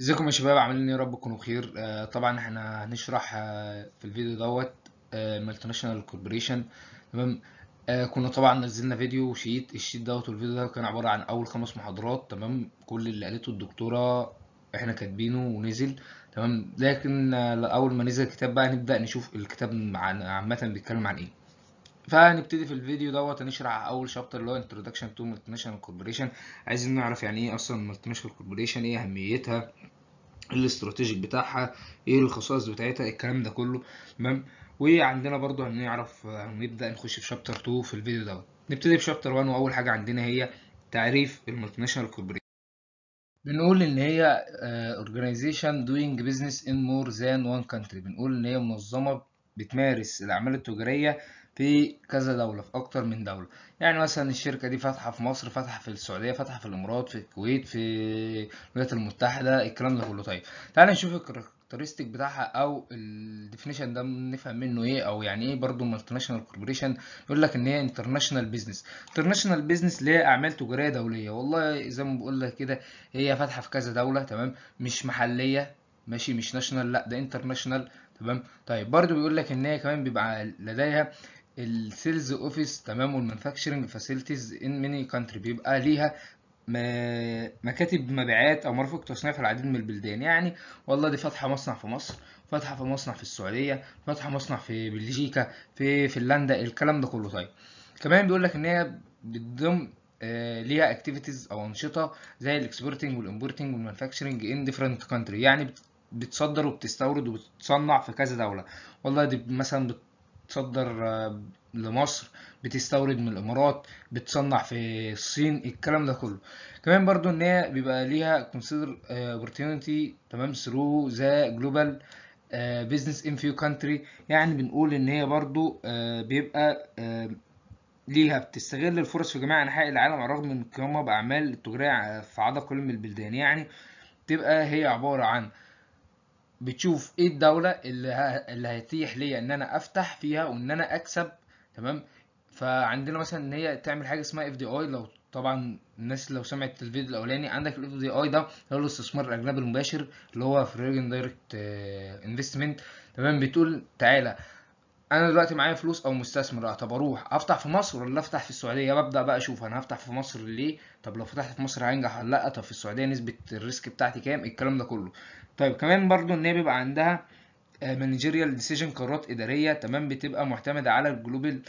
ازيكم يا شباب عاملين ايه يا رب تكونوا بخير آه طبعا احنا هنشرح آه في الفيديو دوت مالتي ناشونال كوربوريشن تمام آه، كنا طبعا نزلنا فيديو شيت الشيت دوت والفيديو ده كان عباره عن اول خمس محاضرات تمام كل اللي قالته الدكتوره احنا كاتبينه ونزل تمام لكن آه اول ما نزل الكتاب بقى نبدا نشوف الكتاب عامه بيتكلم عن ايه فهنبتدي في الفيديو دوت هنشرح اول شابتر اللي هو انتروداكشن تو مالتي ناشونال كوربوريشن عايزين نعرف يعني ايه اصلا مالتي ناشونال كوربوريشن ايه اهميتها ايه الاستراتيجيك بتاعها ايه الخصائص بتاعتها إيه الكلام ده كله تمام وعندنا برضو هنعرف هنبدا نخش في شابتر 2 في الفيديو دوت نبتدي بشابتر 1 واول حاجه عندنا هي تعريف المالتي ناشونال كوربوريشن بنقول ان هي اورجانيزيشن دوينج بزنس ان مور ذان وان كانتري بنقول ان هي منظمه بتمارس الاعمال التجاريه في كذا دولة في أكتر من دولة يعني مثلا الشركة دي فاتحة في مصر فاتحة في السعودية فاتحة في الإمارات في الكويت في الولايات المتحدة الكلام ده كله طيب تعالى نشوف الكاركترستيك بتاعها أو الديفينيشن ده نفهم منه إيه أو يعني إيه برضه مالتي كوربوريشن يقول لك إن هي انترناشونال بيزنس انترناشونال بيزنس اللي هي أعمال تجارية دولية والله زي ما بقول لك كده هي فاتحة في كذا دولة تمام مش محلية ماشي مش ناشونال لا ده انترناشونال تمام طيب برضو بيقول لك ان هي كمان بيبقى لديها السيلز اوفيس تمام والمانفاكشرنج فاسيلتيز ان ماني كانتري بيبقى ليها مكاتب مبيعات او مرافق تصنيع في العديد من البلدان يعني والله دي فاتحه مصنع في مصر فاتحه في مصنع في السعوديه فاتحه مصنع في بلجيكا في فنلندا الكلام ده كله طيب كمان بيقول لك ان هي بتضم آه، ليها اكتيفيتيز او انشطه زي الاكسبورتنج والامبورتنج والمانفاكشرنج ان ديفرنت كانتري يعني بتصدر وبتستورد وبتصنع في كذا دوله والله دي مثلا بتصدر آه، لمصر بتستورد من الامارات بتصنع في الصين الكلام ده كله كمان برضو ان هي بيبقى ليها كونسيدر اوبورتيونيتي آه، تمام ثرو ذا جلوبال بزنس ان فيو كانتري يعني بنقول ان هي برضو آه، بيبقى ليها بتستغل الفرص في جميع انحاء العالم على الرغم من قيامها باعمال التجاريه في عدد كل من البلدان يعني بتبقى هي عباره عن آه بتشوف ايه الدوله اللي ه... اللي ليا ان انا افتح فيها وان انا اكسب تمام فعندنا مثلا ان هي تعمل حاجه اسمها اف دي اي لو طبعا الناس لو سمعت الفيديو الاولاني عندك الاف دي اي ده اللي هو الاستثمار الاجنبي المباشر اللي هو فريجن دايركت انفستمنت تمام بتقول تعالى انا دلوقتي معايا فلوس او مستثمر طب اروح افتح في مصر ولا افتح في السعوديه ببدا بقى اشوف انا هفتح في مصر ليه طب لو فتحت في مصر هينجح ولا لا طب في السعوديه نسبه الريسك بتاعتي كام الكلام ده كله طيب كمان برضو ان هي بيبقى عندها مانجيريال آه، ديسيجن قرارات اداريه تمام بتبقى معتمده على الجلوبال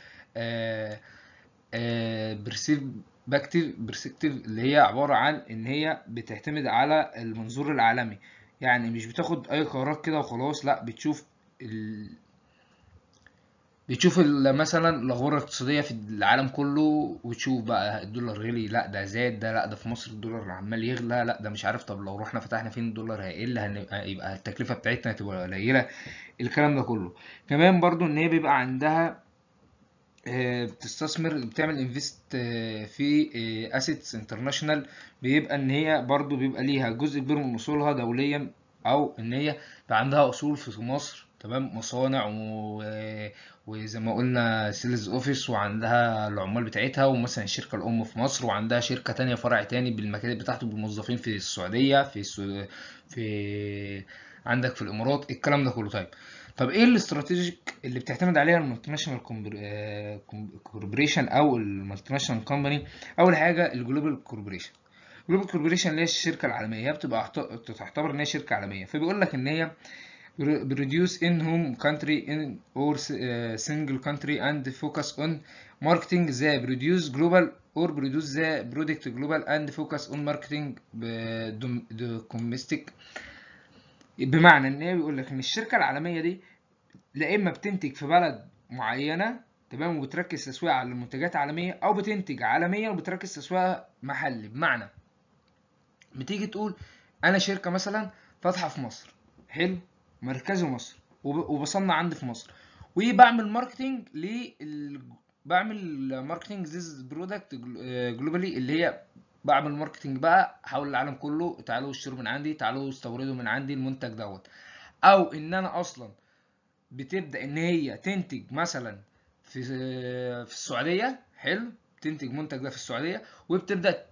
برسبكتيف برسبكتيف اللي هي عباره عن ان هي بتعتمد على المنظور العالمي يعني مش بتاخد اي قرارات كده وخلاص لا بتشوف بتشوف مثلا الاخبار الاقتصاديه في العالم كله وتشوف بقى الدولار غلي لا ده زاد ده لا ده في مصر الدولار عمال يغلى لا ده مش عارف طب لو رحنا فتحنا فين الدولار هيقل هيبقى التكلفه بتاعتنا هتبقى قليله الكلام ده كله كمان برضو ان هي بيبقى عندها آه، بتستثمر بتعمل انفست آه، في اسيتس آه، انترناشونال بيبقى ان هي برضو بيبقى ليها جزء كبير من اصولها دوليا او ان هي عندها اصول في مصر تمام مصانع و... وزي ما قلنا سيلز اوفيس وعندها العمال بتاعتها ومثلا الشركه الام في مصر وعندها شركه تانية فرع تاني بالمكاتب بتاعته بالموظفين في السعوديه في السو... في عندك في الامارات الكلام ده كله طيب طب ايه الاستراتيجيك اللي بتعتمد عليها المالتيناشونال كوربريشن او المالتيناشونال كومباني اول حاجه الجلوبال كوربريشن جلوبال كوربريشن اللي هي الشركه العالميه هي بتبقى تعتبر ان هي شركه عالميه فبيقول لك ان هي produce in home country in or uh, single country and focus on marketing the produce global or produce the product global and focus on marketing the uh, domestic بمعنى ان ايه بيقول لك ان الشركه العالميه دي لا اما بتنتج في بلد معينه تمام وبتركز تسويقها على المنتجات عالميه او بتنتج عالميا وبتركز تسويقها محلي بمعنى بتيجي تقول انا شركه مثلا فاتحه في مصر حلو مركزي مصر وبصنع عندي في مصر وبعمل ماركتنج لل بعمل ماركتنج ذيز برودكت جلوبالي اللي هي بعمل ماركتنج بقى حول العالم كله تعالوا اشتروا من عندي تعالوا استوردوا من عندي المنتج دوت او ان انا اصلا بتبدا ان هي تنتج مثلا في آه، في السعوديه حلو تنتج منتج ده في السعوديه وبتبدا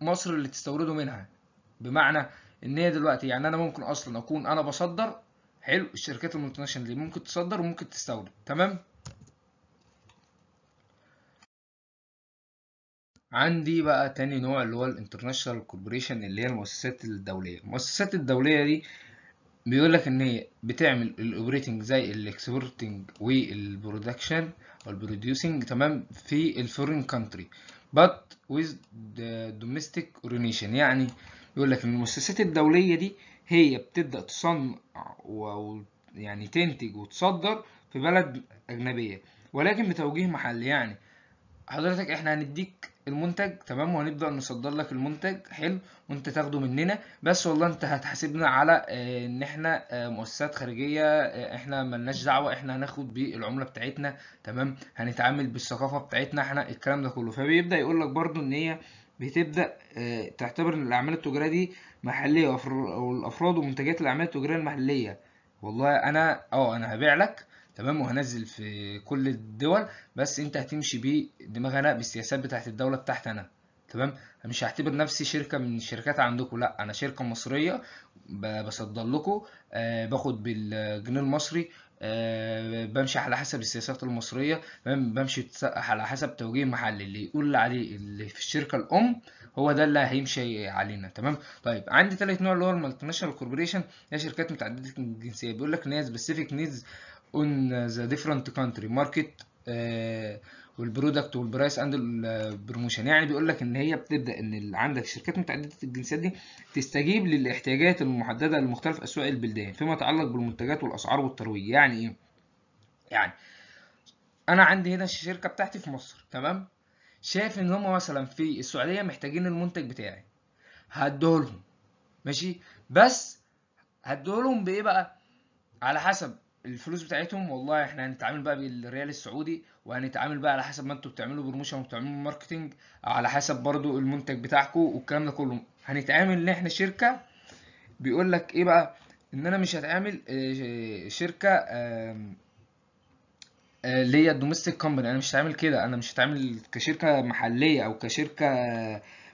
مصر اللي تستورده منها بمعنى ان هي دلوقتي يعني انا ممكن اصلا اكون انا بصدر حلو الشركات المالتي ناشونال دي ممكن تصدر وممكن تستورد تمام عندي بقى تاني نوع اللي هو الانترناشونال كوربوريشن اللي هي المؤسسات الدوليه المؤسسات الدوليه دي بيقول لك ان هي بتعمل الاوبريتنج زي الاكسبورتنج والبرودكشن والبروديوسنج تمام في الفورين كانتري بات with the domestic يعني بيقول لك ان المؤسسات الدوليه دي هي بتبدأ تصنع و يعني تنتج وتصدر في بلد أجنبية ولكن بتوجيه محلي يعني حضرتك احنا هنديك المنتج تمام وهنبدأ نصدر لك المنتج حلو وانت تاخده مننا بس والله انت هتحاسبنا على آه، ان احنا آه، مؤسسات خارجية آه، احنا ملناش دعوة احنا هناخد بالعملة بتاعتنا تمام هنتعامل بالثقافة بتاعتنا احنا الكلام ده كله فبيبدأ يقول لك برضو ان هي بتبدأ تعتبر ان الاعمال التجارية دي محلية والأفراد ومنتجات الأعمال التجارية المحلية والله أنا أه أنا هبيع لك تمام وهنزل في كل الدول بس أنت هتمشي بدماغ أنا بالسياسات بتاعت الدولة بتاعتي أنا تمام مش هعتبر نفسي شركة من الشركات عندكم لا أنا شركة مصرية بصدر لكم آه، باخد بالجنيه المصري آه، بمشي على حسب السياسات المصرية بمشي على حسب توجيه محلي اللي يقول عليه اللي في الشركة الأم هو ده اللي هيمشي علينا تمام طيب عندي تالت نوع اللي هو المالتي ناشونال كوربوريشن هي شركات متعددة الجنسية بيقول لك ان هي سبيسيفيك نيدز اون ذا ديفرنت كونتري ماركت والبرودكت والبرايس اند البروموشن يعني بيقول لك ان هي بتبدا ان عندك شركات متعدده الجنسيات دي تستجيب للاحتياجات المحدده لمختلف اسواق البلدان فيما يتعلق بالمنتجات والاسعار والترويج يعني ايه يعني انا عندي هنا الشركه بتاعتي في مصر تمام شايف ان هم مثلا في السعوديه محتاجين المنتج بتاعي هديهولهم ماشي بس هديهولهم بايه بقى على حسب الفلوس بتاعتهم والله احنا هنتعامل بقى بالريال السعودي وهنتعامل بقى على حسب ما انتوا بتعملوا بروموشن وبتعملوا ماركتنج على حسب برضو المنتج بتاعكم والكلام ده كله هنتعامل ان احنا شركه بيقول لك ايه بقى ان انا مش هتعامل آه، آه، شركه آه، اللي هي الدومستيك كومباني انا مش هتعامل كده انا مش هتعامل كشركه محليه او كشركه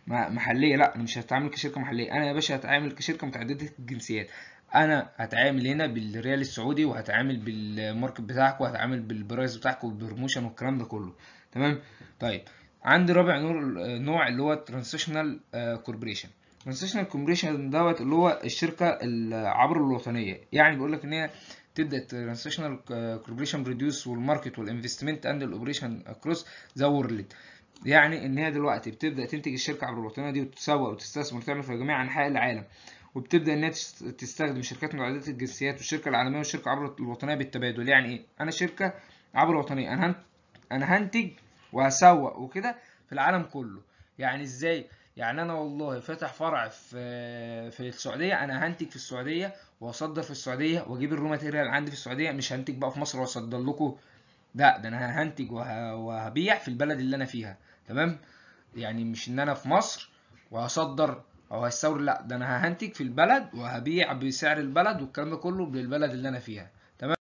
محليه لا انا مش هتعامل كشركه محليه انا يا باشا هتعامل كشركه متعدده الجنسيات انا هتعامل هنا بالريال السعودي وهتعامل بالماركت بتاعك وهتعامل بالبرايس بتاعك والبروموشن والكلام ده كله تمام طيب عندي رابع نوع نوع اللي هو ترانزيشنال كوربريشن ترانزيشنال كوربريشن دوت اللي هو الشركه عبر الوطنيه يعني بيقول لك ان هي تبدا ترانزيشنال كوربريشن بروديوس والماركت والانفستمنت اند الاوبريشن اكروس ذا وورلد يعني ان هي دلوقتي بتبدا تنتج الشركه عبر الوطنيه دي وتسوق وتستثمر وتعمل في جميع انحاء العالم وبتبدا هي تستخدم شركات معدات الجنسيات والشركه العالميه والشركه عبر الوطنيه بالتبادل يعني ايه انا شركه عبر وطنيه انا انا هنتج وهسوق وكده في العالم كله يعني ازاي يعني انا والله فاتح فرع في في السعوديه انا هنتج في السعوديه واصدر في السعوديه واجيب الرو ماتيريال عندي في السعوديه مش هنتج بقى في مصر واصدر لكم لا ده انا هنتج وهبيع في البلد اللي انا فيها تمام يعني مش ان انا في مصر وهصدر او هستورد لا ده انا ههنتج في البلد وهبيع بسعر البلد والكلام ده كله للبلد اللي انا فيها تمام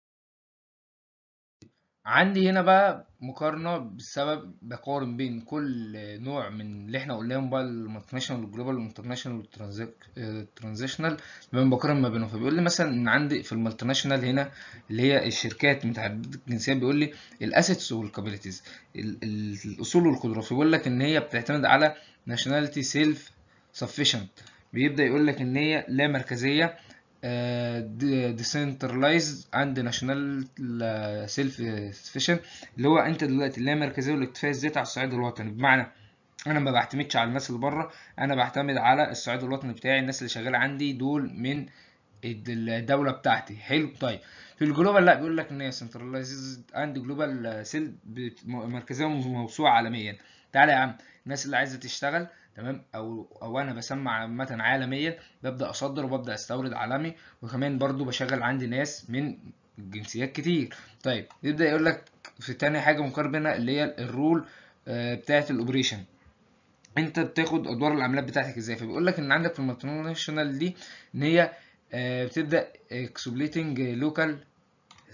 عندي هنا بقى مقارنه بسبب بقارن بين كل نوع من اللي احنا قلناهم بقى المالتيناشونال والجلوبال والانترناشونال والترانزيشنال بين بقارن ما بينهم فبيقول لي مثلا ان عندي في الملتناشونال هنا اللي هي الشركات متعدده الجنسيات بيقول لي الاسيتس والكابيتيز الاصول والقدرات فبيقول لك ان هي بتعتمد على ناشوناليتي سيلف sufficient بيبدأ يقول لك إن هي لا مركزية آه، decentralized and national self sufficient اللي هو أنت دلوقتي لا مركزية والاكتفاء الذاتي على الصعيد الوطني بمعنى انا ما بعتمدش على الناس اللي بره انا بعتمد على الصعيد الوطني بتاعي الناس اللي شغاله عندي دول من الدوله بتاعتي حلو طيب في الجلوبال لا بيقول لك ان هي سنترلايزد اند جلوبال سيل مركزيه موسوعه عالميا تعالى يا عم الناس اللي عايزه تشتغل تمام او او انا بسمع عامه عالميا ببدا اصدر وببدا استورد عالمي وكمان برضو بشغل عندي ناس من جنسيات كتير طيب يبدا يقول لك في تاني حاجه بينها اللي هي الرول آه، بتاعه الاوبريشن انت بتاخد ادوار العمليات بتاعتك ازاي فبيقول لك ان عندك في المالتيناشونال دي ان هي آه، بتبدا اكسبليتنج لوكال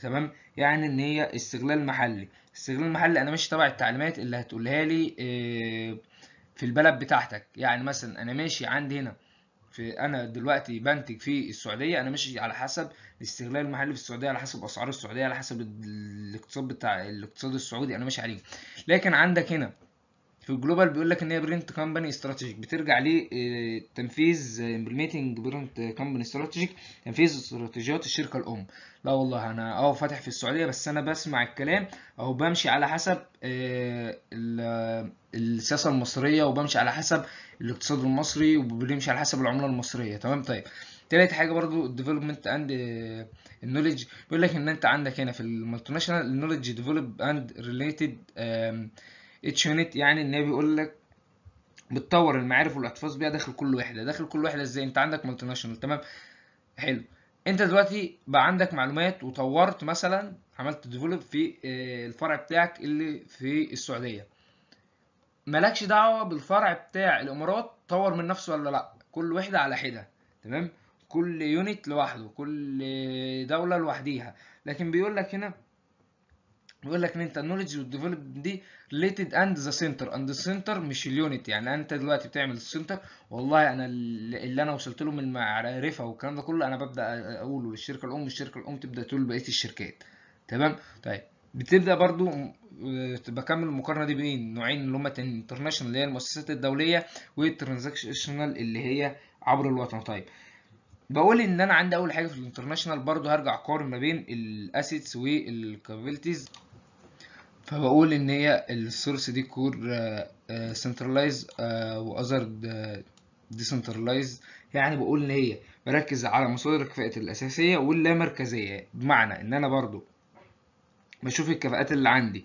تمام يعني ان هي استغلال محلي استغلال محلي انا مش تبع التعليمات اللي هتقولها لي آه، في البلد بتاعتك يعني مثلا انا ماشي عندي هنا في انا دلوقتي بنتج في السعوديه انا ماشي على حسب الاستغلال المحلي في السعوديه على حسب اسعار السعوديه على حسب الاقتصاد بتاع الاقتصاد السعودي انا ماشي عليه لكن عندك هنا في الجلوبال بيقول لك ان هي برنت كومباني استراتيجيك بترجع لتنفيذ آه، امبلمنتنج آه، برنت كومباني استراتيجيك تنفيذ استراتيجيات الشركه الام لا والله انا اه فاتح في السعوديه بس انا بسمع الكلام او بمشي على حسب آه، السياسه المصريه وبمشي على حسب الاقتصاد المصري وبنمشي على حسب العمله المصريه تمام طيب تالت حاجه برضو الديفلوبمنت اند النولج بيقول لك ان انت عندك هنا في المالتي ناشونال النولج ديفلوب اند ريليتد اتشانت يعني ان هي بيقول لك بتطور المعارف والاحتفاظ بيها داخل كل وحده داخل كل وحده ازاي انت عندك مالتي ناشونال تمام حلو انت دلوقتي بقى عندك معلومات وطورت مثلا عملت ديفلوب في آه، الفرع بتاعك اللي في السعوديه مالكش دعوه بالفرع بتاع الامارات طور من نفسه ولا لا كل وحده على حده تمام كل يونت لوحده كل دوله لوحديها لكن بيقول لك هنا بيقول لك ان انت النولج والديفلوبمنت دي ريليتد اند ذا سنتر اند سنتر مش اليونت يعني انت دلوقتي بتعمل السنتر والله انا اللي انا وصلت له من المعرفه والكلام ده كله انا ببدا اقوله للشركه الام الشركه الام تبدا تقول بقيه الشركات تمام طيب بتبدا برضو آه، بكمل المقارنه دي بين نوعين اللي هما انترناشونال اللي هي المؤسسات الدوليه والترانزكشنال اللي هي عبر الوطن طيب بقول ان انا عندي اول حاجه في الانترناشونال برضو هرجع اقارن ما بين الاسيتس والكابيلتيز فبقول ان هي السورس دي كور سنترلايز واذر ديسنترلايز يعني بقول ان هي بركز على مصادر الكفاءات الاساسيه واللا مركزيه بمعنى ان انا برضو بشوف الكفاءات اللي عندي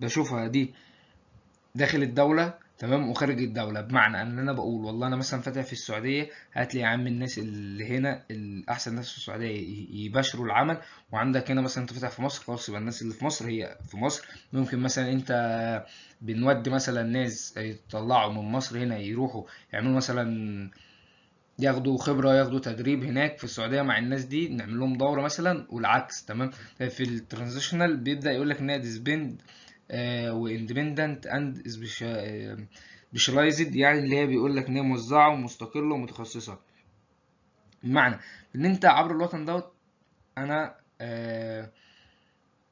بشوفها دي داخل الدوله تمام وخارج الدوله بمعنى ان انا بقول والله انا مثلا فاتح في السعوديه هات لي يا عم الناس اللي هنا الاحسن ناس في السعوديه يباشروا العمل وعندك هنا مثلا انت فاتح في مصر خلاص يبقى الناس اللي في مصر هي في مصر ممكن مثلا انت بنودي مثلا ناس يطلعوا من مصر هنا يروحوا يعملوا مثلا ياخدوا خبرة ياخدوا تدريب هناك في السعودية مع الناس دي نعمل لهم دورة مثلا والعكس تمام في الترانزيشنال بيبدأ يقول لك ان هي واندبندنت اند سبيشاليزد يعني اللي هي بيقول لك ان هي موزعه ومستقله ومتخصصه بمعنى ان انت عبر الوطن دوت انا آه،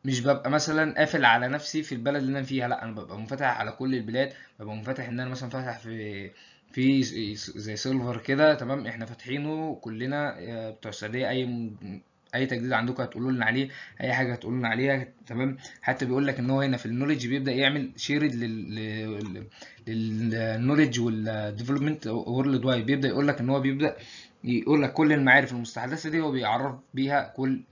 مش ببقى مثلا قافل على نفسي في البلد اللي انا فيها لا انا ببقى منفتح على كل البلاد ببقى منفتح ان انا مثلا فاتح في في زي سيلفر كده تمام احنا فاتحينه كلنا آه، بتوع السعوديه اي اي تجديد عندكم هتقولوا لنا عليه اي حاجه هتقولوا لنا عليها تمام حتى بيقول لك ان هو هنا في النولج بيبدا يعمل شيرد لل للنولج والديفلوبمنت وورلد وايد بيبدا يقول لك ان هو بيبدا يقول لك كل المعارف المستحدثه دي هو بيعرف بيها كل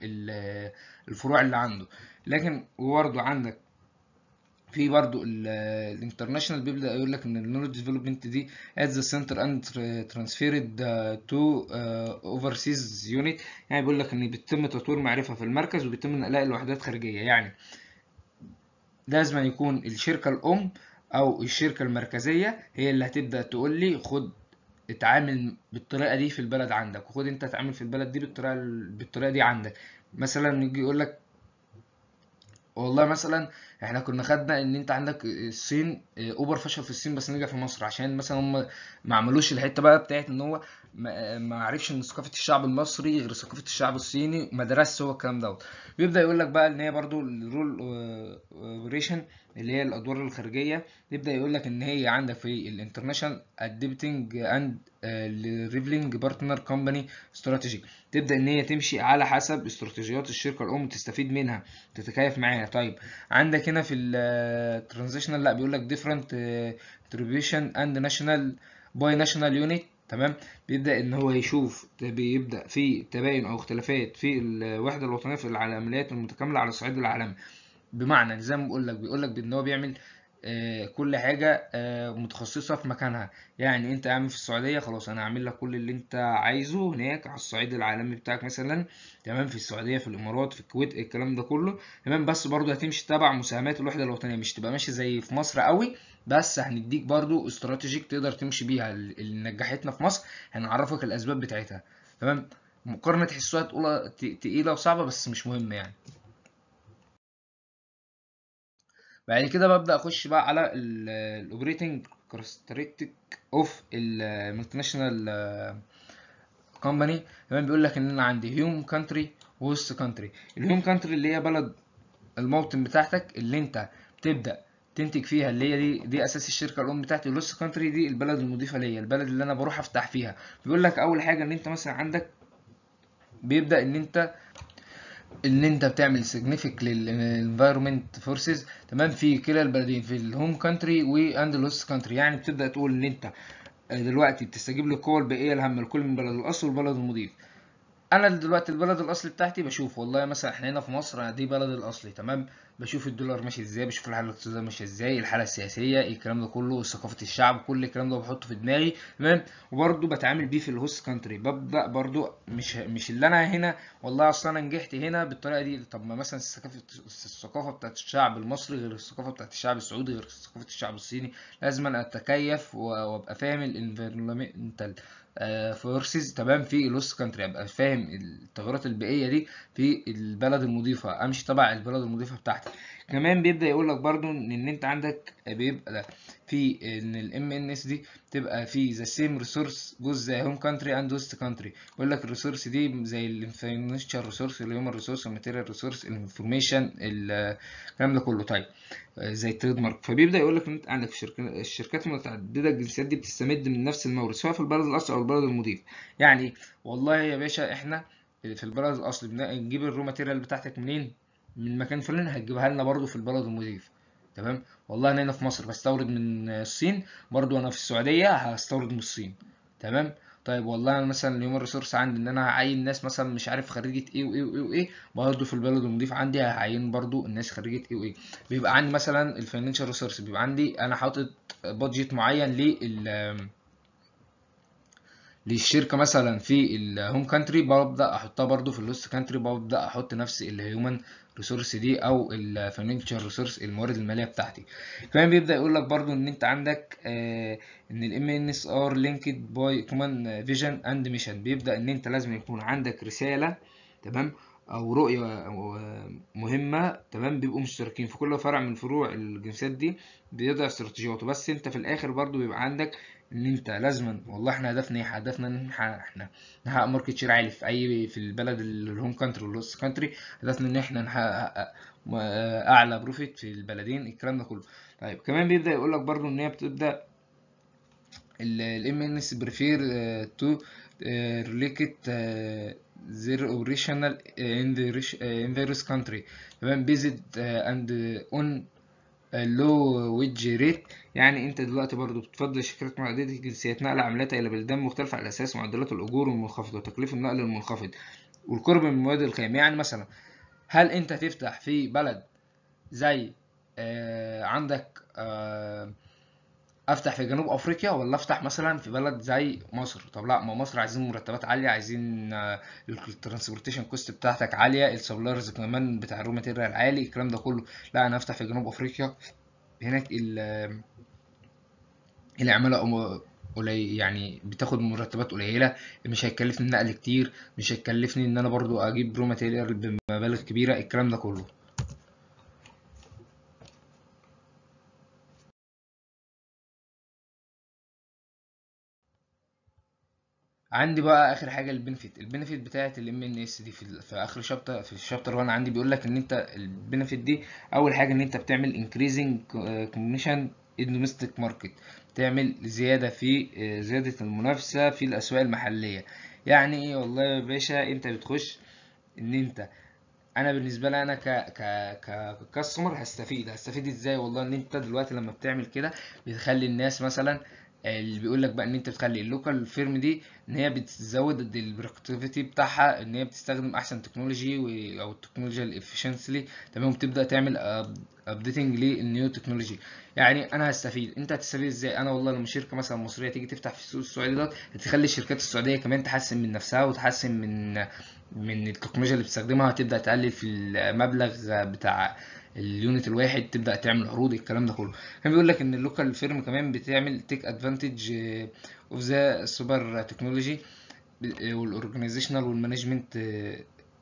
الفروع اللي عنده لكن برضه عندك في برضو الانترناشونال بيبدا يقول لك ان النولج ديفلوبمنت دي ات ذا سنتر اند ترانسفيرد تو اوفرسيز يونت يعني بيقول لك ان بيتم تطوير معرفه في المركز وبيتم نقلها لوحدات خارجيه يعني لازم يكون الشركه الام او الشركه المركزيه هي اللي هتبدا تقول لي خد اتعامل بالطريقه دي في البلد عندك وخد انت اتعامل في البلد دي بالطريقه بالطريقه دي عندك مثلا يجي يقول لك والله مثلا احنا كنا خدنا ان انت عندك الصين آه، اوبر فشل في الصين بس نجح في مصر عشان مثلا هم ما عملوش الحته بقى بتاعت ان هو ما آه، عرفش ان ثقافه الشعب المصري غير ثقافه الشعب الصيني ما درسش هو الكلام دوت بيبدا يقول لك بقى ان هي برضو الرول اوبريشن آه، اللي هي الادوار الخارجيه يبدا يقول لك ان هي عندك في الانترناشونال ادبتنج اند لريفلينج بارتنر كومباني استراتيجي تبدا ان هي تمشي على حسب استراتيجيات الشركه الام تستفيد منها تتكيف معاها طيب عندك لك هنا في الترانزيشنال لا بيقول لك ديفرنت distribution اند ناشونال باي ناشونال يونت تمام بيبدا ان هو يشوف بيبدا في تباين او اختلافات في الوحده الوطنيه في العمليات المتكامله على الصعيد العالمي بمعنى زي ما بقول لك بيقول لك ان هو بيعمل آه، كل حاجة آه، متخصصة في مكانها يعني انت عامل في السعودية خلاص انا هعمل لك كل اللي انت عايزه هناك على الصعيد العالمي بتاعك مثلا تمام في السعودية في الامارات في الكويت الكلام ده كله تمام بس برضو هتمشي تبع مساهمات الوحدة الوطنية مش تبقى ماشي زي في مصر قوي بس هنديك برضو استراتيجيك تقدر تمشي بيها اللي نجحتنا في مصر هنعرفك الاسباب بتاعتها تمام مقارنة تحسوها تقيلة وصعبة بس مش مهم يعني بعد كده ببدا اخش بقى على الاوبريتنج كاركترستيك اوف المالتي كومباني كمان بيقول لك ان انا عندي هيوم كانتري وهوست كانتري الهيوم كانتري اللي هي بلد الموطن بتاعتك اللي انت بتبدا تنتج فيها اللي هي دي دي اساس الشركه الام بتاعتي الوست كانتري دي البلد المضيفه ليا البلد اللي انا بروح افتح فيها بيقول لك اول حاجه ان انت مثلا عندك بيبدا ان انت ان انت بتعمل سيجنيفيك للانفايرمنت فورسز تمام في كلا البلدين في الهوم كانتري واندلس كانتري يعني بتبدا تقول ان انت دلوقتي بتستجيب للقوى البيئيه الهامه لكل من بلد الاصل والبلد المضيف انا دلوقتي البلد الاصلي بتاعتي بشوف والله مثلا احنا هنا في مصر دي بلد الاصلي تمام بشوف الدولار ماشي ازاي بشوف الحاله الاقتصاديه ماشيه ازاي الحاله السياسيه الكلام ده كله ثقافه الشعب كل الكلام ده بحطه في دماغي تمام وبرده بتعامل بيه في الهوست كانتري ببدا برده مش مش اللي انا هنا والله اصل انا نجحت هنا بالطريقه دي طب ما مثلا الثقافه الثقافه بتاعت الشعب المصري غير الثقافه بتاعت الشعب السعودي غير ثقافه الشعب الصيني لازم اتكيف وابقى فاهم الانفيرمنتال آه، فورسز تمام في لوس كانتري ابقى فاهم التغيرات البيئيه دي في البلد المضيفه امشي تبع البلد المضيفه بتاعتي كمان بيبدا يقول لك برده ان انت عندك بيبقى ده في ان الام ان اس دي تبقى في ذا سيم ريسورس جزء زي هوم كانتري اند وست كانتري بيقول لك الريسورس دي زي الانفينيشال ريسورس الهيومن ريسورس الماتيريال ريسورس الانفورميشن الكلام ده كله طيب آه، زي التريد مارك فبيبدا يقول لك ان انت عندك الشركات المتعدده الجنسيات دي بتستمد من نفس المورد سواء في البلد الاصلي او البلد المضيف يعني إيه؟ والله يا باشا احنا في البلد الاصلي بنجيب الرو ماتيريال بتاعتك منين من مكان فلان هتجيبها لنا برضه في البلد المضيف تمام والله انا هنا في مصر بستورد من الصين برضو انا في السعوديه هستورد من الصين تمام طيب والله انا مثلا اليوم الريسورس عندي ان انا هعين ناس مثلا مش عارف خريجه ايه وايه وايه وايه برضه في البلد المضيف عندي هعين برضه الناس خريجه ايه وايه بيبقى عندي مثلا الفاينانشال ريسورس بيبقى عندي انا حاطط بادجت معين لل للشركة مثلا في الهوم كانتري ببدأ أحطها برضو في اللوست كانتري ببدأ أحط نفس الهيومن ريسورس دي أو الفاينانشال ريسورس الموارد المالية بتاعتي كمان بيبدأ يقول لك برضو إن أنت عندك آه إن الام ان اس ار لينكد باي كمان فيجن اند ميشن بيبدأ إن أنت لازم يكون عندك رسالة تمام أو رؤية آه، مهمة تمام بيبقوا مشتركين في كل فرع من فروع الجنسات دي بيضع استراتيجياته بس أنت في الآخر برضو بيبقى عندك ان انت لازما والله احنا هدفنا ايه هدفنا ان احنا نحقق ماركت شير عالي في اي في البلد الهوم كانتري واللوست كانتري هدفنا ان احنا نحقق آه، اعلى بروفيت في البلدين الكلام ده كله طيب كمان بيبدا يقول لك برده ان هي بتبدا الام ان اس بريفير تو ريليكت زير اوبريشنال ان ذا ان uh, in various تمام بيزد اند اون لو ويدج ريت يعني انت دلوقتي برضو بتفضل شركات معدات الجنسيات نقل عملاتها الى بلدان مختلفة على اساس معدلات الاجور المنخفضة وتكليف النقل المنخفض والقرب من المواد الخام يعني مثلا هل انت تفتح في بلد زي آه عندك آه افتح في جنوب افريقيا ولا افتح مثلا في بلد زي مصر طب لا ما مصر عايزين مرتبات عاليه عايزين آه، الترانسبورتيشن كوست بتاعتك عاليه السبلايرز كمان بتاع الرو ماتيريال عالي الكلام ده كله لا انا افتح في جنوب افريقيا هناك ال آه، العماله قليل يعني بتاخد مرتبات قليله مش هيكلفني نقل كتير مش هيكلفني ان انا برضو اجيب رو ماتيريال بمبالغ كبيره الكلام ده كله عندي بقى اخر حاجه البنفيت البنفيت بتاعت الام ان اس دي في, في اخر شابتر في الشابتر 1 عندي بيقول لك ان انت البنفيت دي اول حاجه ان انت بتعمل انكريزنج كوميشن الدومستيك ماركت تعمل زياده في آه، زياده المنافسه في الاسواق المحليه يعني ايه والله يا باشا انت بتخش ان انت انا بالنسبه لي انا ك ك ك كاستمر هستفيد هستفيد ازاي والله ان انت دلوقتي لما بتعمل كده بتخلي الناس مثلا اللي بيقول لك بقى ان انت تخلي اللوكال فيرم دي ان هي بتزود البرودكتيفيتي بتاعها ان هي بتستخدم احسن تكنولوجي او التكنولوجيا الافشنسلي تمام وبتبدا تعمل ابديتنج للنيو تكنولوجي يعني انا هستفيد انت هتستفيد ازاي انا والله لما شركه مثلا مصريه تيجي تفتح في السوق السعودي دوت هتخلي الشركات السعوديه كمان تحسن من نفسها وتحسن من من التكنولوجيا اللي بتستخدمها هتبدا تقلل في المبلغ بتاع اليونت الواحد تبدا تعمل عروض الكلام ده كله كان بيقول لك ان اللوكال فيرم كمان بتعمل تيك ادفانتج اوف ذا سوبر تكنولوجي والاورجنايزيشنال والمانجمنت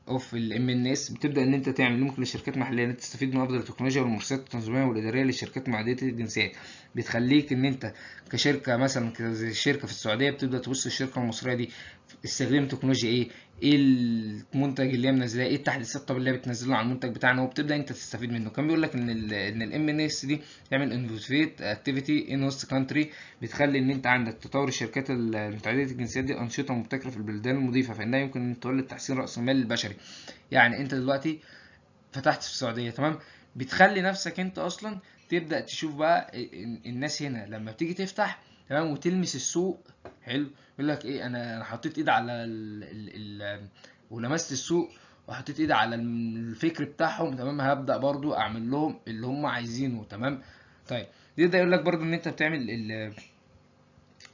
اوف الام ان اس بتبدا ان انت تعمل ممكن لشركات محليه ان انت تستفيد من افضل التكنولوجيا والممارسات التنظيميه والاداريه للشركات معديه الجنسيات بتخليك ان انت كشركه مثلا زي الشركه في السعوديه بتبدا تبص الشركه المصريه دي استخدام تكنولوجيا ايه ايه المنتج اللي هي منزلاه ايه التحديثات طب اللي هي بتنزله على المنتج بتاعنا وبتبدا انت تستفيد منه كان بيقول لك ان الـ ان الام ان اس دي تعمل انفوفيت اكتيفيتي ان هوست كانتري بتخلي ان انت عندك تطور الشركات المتعدده الجنسيات دي انشطه مبتكره في البلدان المضيفه فانها يمكن ان تولد تحسين راس المال البشري البشري يعني انت دلوقتي فتحت في السعوديه تمام بتخلي نفسك انت اصلا تبدا تشوف بقى الناس هنا لما بتيجي تفتح تمام وتلمس السوق حلو يقول لك ايه انا انا حطيت ايد على ال ال ال ولمست السوق وحطيت ايدي على الفكر بتاعهم تمام هبدا برضو اعمل لهم اللي هم عايزينه تمام طيب يبدا يقول لك برضو ان انت بتعمل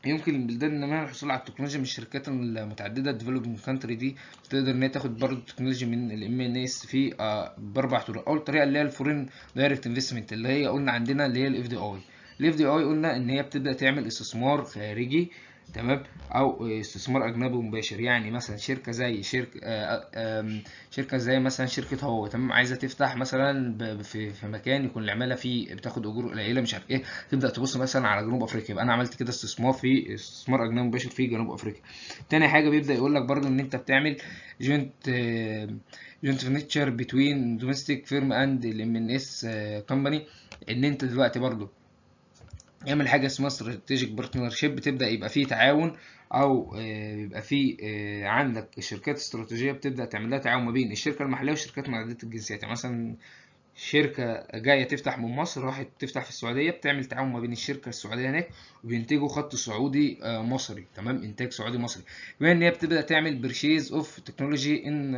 يمكن للبلدان النامية الحصول على التكنولوجيا من الشركات المتعددة developing كانتري دي تقدر ان هي تاخد برضه التكنولوجيا من الام ان اس في آه، باربع طرق اول طريقة اللي هي الفورين دايركت انفستمنت اللي هي قلنا عندنا اللي هي الاف دي اي الاف دي اي قلنا ان هي بتبدا تعمل استثمار خارجي تمام او استثمار اجنبي مباشر يعني مثلا شركه زي شركه آه، آه، شركه زي مثلا شركه هو تمام عايزه تفتح مثلا في مكان يكون العماله فيه بتاخد اجور قليله مش عارف ايه تبدا تبص مثلا على جنوب افريقيا يبقى انا عملت كده استثمار في استثمار اجنبي مباشر في جنوب افريقيا تاني حاجه بيبدا يقول لك برده ان انت بتعمل جوينت جوينت فينتشر بتوين دومستيك فيرم اند الام ان اس كومباني ان انت دلوقتي برده يعمل حاجه اسمها استراتيجيك بارتنرشيب بتبدا يبقى فيه تعاون او بيبقى آه، فيه آه، عندك الشركات استراتيجيه بتبدا تعمل لها تعاون ما بين الشركه المحليه والشركات معديه الجنسيات يعني مثلا شركة جاية تفتح من مصر راحت تفتح في السعودية بتعمل تعاون ما بين الشركة السعودية هناك وبينتجوا خط سعودي آه، مصري تمام إنتاج سعودي مصري بما إن هي بتبدأ تعمل برشيز أوف تكنولوجي إن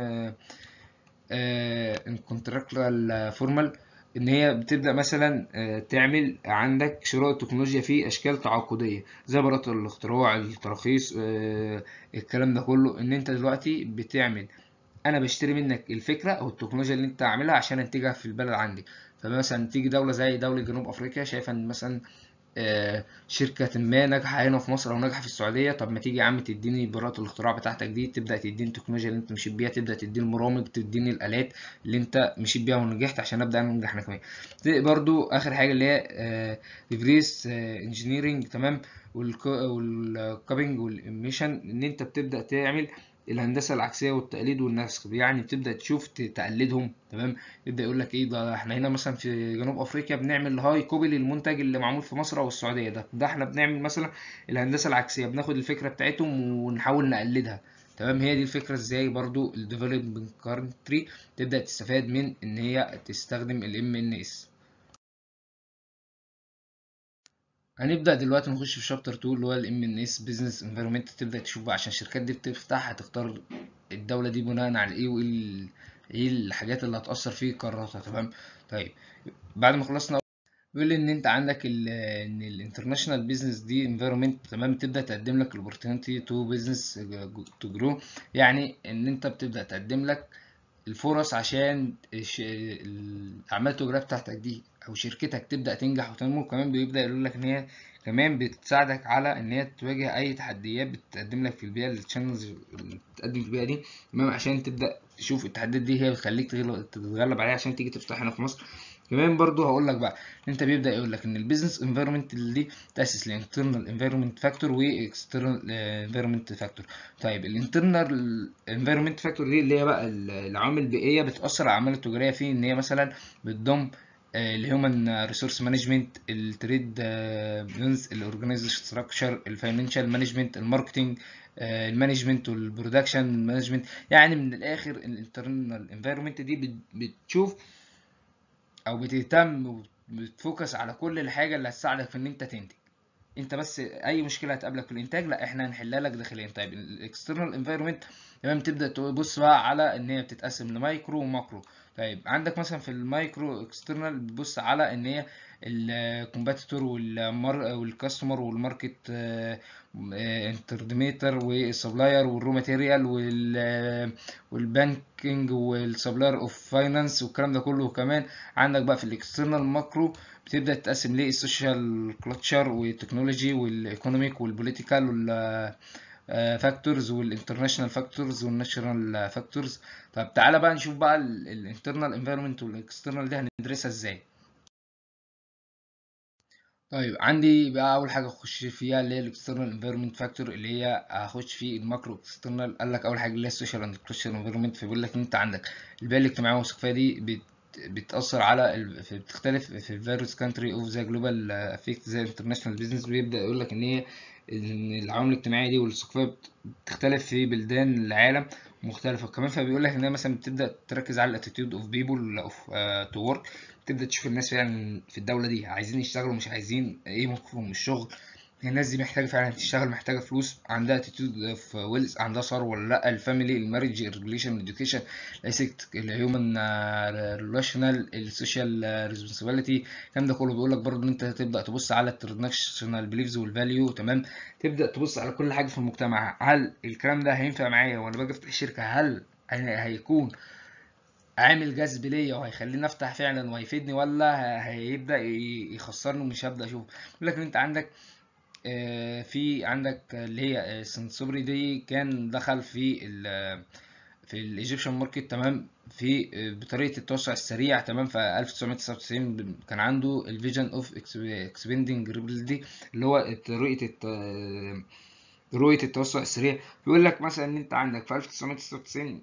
ان كونتراكتال فورمال ان هي بتبدا مثلا آه، تعمل عندك شراء التكنولوجيا في اشكال تعاقديه زي براءه الاختراع التراخيص آه، الكلام ده كله ان انت دلوقتي بتعمل انا بشتري منك الفكره او التكنولوجيا اللي انت عاملها عشان انتجها في البلد عندي فمثلا تيجي دوله زي دوله جنوب افريقيا شايفه ان مثلا آه، شركة ما ناجحة هنا في مصر أو ناجحة في السعودية طب ما تيجي يا عم تديني براءة الاختراع بتاعتك دي تبدأ تديني التكنولوجيا اللي أنت مشيت بيها تبدأ تديني البرامج تديني الآلات اللي أنت مشيت بيها ونجحت عشان أبدأ أنا أنجح أنا كمان برضو آخر حاجة اللي هي ريفريس آه، انجينيرنج آه، تمام والكابينج والإميشن إن أنت بتبدأ تعمل الهندسه العكسيه والتقليد والنسخ يعني بتبدا تشوف تقلدهم تمام يبدا يقول لك ايه ده احنا هنا مثلا في جنوب افريقيا بنعمل هاي كوبي للمنتج اللي معمول في مصر او السعوديه ده ده احنا بنعمل مثلا الهندسه العكسيه بناخد الفكره بتاعتهم ونحاول نقلدها تمام هي دي الفكره ازاي برضو الديفلوبمنت كارنتري تبدا تستفاد من ان هي تستخدم الام ان اس هنبدا دلوقتي نخش في شابتر 2 اللي هو الام ان اس بزنس انفيرمنت تبدا تشوف بقى عشان الشركات دي بتفتح هتختار الدوله دي بناء على ايه وايه ايه الحاجات اللي هتاثر فيه قراراتها تمام طيب بعد ما خلصنا بيقول ان انت عندك ان الانترناشونال بيزنس دي انفيرمنت تمام تبدا تقدم لك الاوبورتيونتي تو بيزنس تو جرو يعني ان انت بتبدا تقدم لك الفرص عشان الاعمال التجاريه بتاعتك دي او شركتك تبدا تنجح وتنمو كمان بيبدا يقول لك ان هي كمان بتساعدك على ان هي تواجه اي تحديات بتقدم لك في البيئه التشانلز اللي بتقدم في البيئه دي تمام عشان تبدا تشوف التحديات دي هي بتخليك تتغلب عليها عشان تيجي تفتح هنا في مصر كمان برضو هقول لك بقى انت بيبدا يقول لك ان البيزنس انفيرمنت اللي دي تاسس لانترنال انفيرمنت فاكتور واكسترنال انفيرمنت فاكتور طيب الانترنال انفيرمنت فاكتور دي اللي هي بقى العوامل البيئيه بتاثر على الاعمال التجاريه فيه ان هي مثلا بتضم الهيومن آه، ريسورس مانجمنت التريد بلانز الاورجنايزيشن ستراكشر الفاينانشال مانجمنت الماركتنج المانجمنت والبرودكشن مانجمنت يعني من الاخر الانترنال انفايرمنت دي بتشوف او بتهتم وبتفوكس على كل الحاجه اللي هتساعدك في ان انت تنتج انت بس اي مشكله هتقابلك في الانتاج لا احنا هنحلها لك داخليا طيب الاكسترنال انفايرمنت تمام تبدا تبص بقى على ان هي بتتقسم لمايكرو وماكرو طيب عندك مثلا في المايكرو اكسترنال بتبص على ان هي الكومباتيتور والمر والكاستمر والماركت انترديميتر والسبلاير والرو ماتيريال والبانكينج والسبلاير اوف فاينانس والكلام ده كله وكمان عندك بقى في الاكسترنال ماكرو بتبدا تقسم ليه السوشيال كلتشر والتكنولوجي والايكونوميك والبوليتيكال وال فاكتورز والانترناشونال فاكتورز والناشونال فاكتورز طب تعالى بقى نشوف بقى الانترنال انفيرمنت والاكسترنال دي هندرسها ازاي طيب عندي بقى اول حاجه اخش فيها اللي هي الاكسترنال انفيرمنت فاكتور اللي هي اخش في الماكرو اكسترنال قال لك اول حاجه اللي هي السوشيال اند كلتشر انفيرمنت فبيقول لك انت عندك البيئه الاجتماعيه والثقافيه دي بت بتأثر على ال... بتختلف في الفيروس كانتري اوف ذا جلوبال افكت زي انترناشونال بيزنس بيبدأ يقول لك ان هي ان العوامل الاجتماعيه دي والثقافيه بتختلف في بلدان العالم مختلفه كمان فبيقول لك انها مثلا بتبدا تركز على الاتيتيود اوف بيبل اوف تو ورك تبدا تشوف الناس فعلا في الدوله دي عايزين يشتغلوا مش عايزين ايه موقفهم من الشغل الناس دي محتاجة فعلا تشتغل محتاجة فلوس عندها اتيتيود اوف ويلز عندها ثروة ولا لأ الفاميلي الماريج الريليشن الإديوكيشن ليست الهيومن ريلاشنال السوشيال ريسبونسبيلتي الكلام ده كله بيقول لك برضه إن أنت تبدأ تبص على الترانزاكشنال بليفز والفاليو تمام تبدأ تبص على كل حاجة في المجتمع هل الكلام ده هينفع معايا وأنا باجي أفتح شركة هل هيكون عامل جذب ليا وهيخليني افتح فعلا وهيفيدني ولا هيبدا يخسرني ومش هبدا اشوف يقول لك انت عندك آه، في عندك اللي هي آه، سنسوري دي كان دخل في آه، في الايجيبشن ماركت تمام في بطريقه التوسع السريع تمام في 1999 كان عنده الفيجن اوف اكسبندنج ريبلدي اللي هو طريقه رؤية التوسع السريع بيقول لك مثلا ان انت عندك في 1999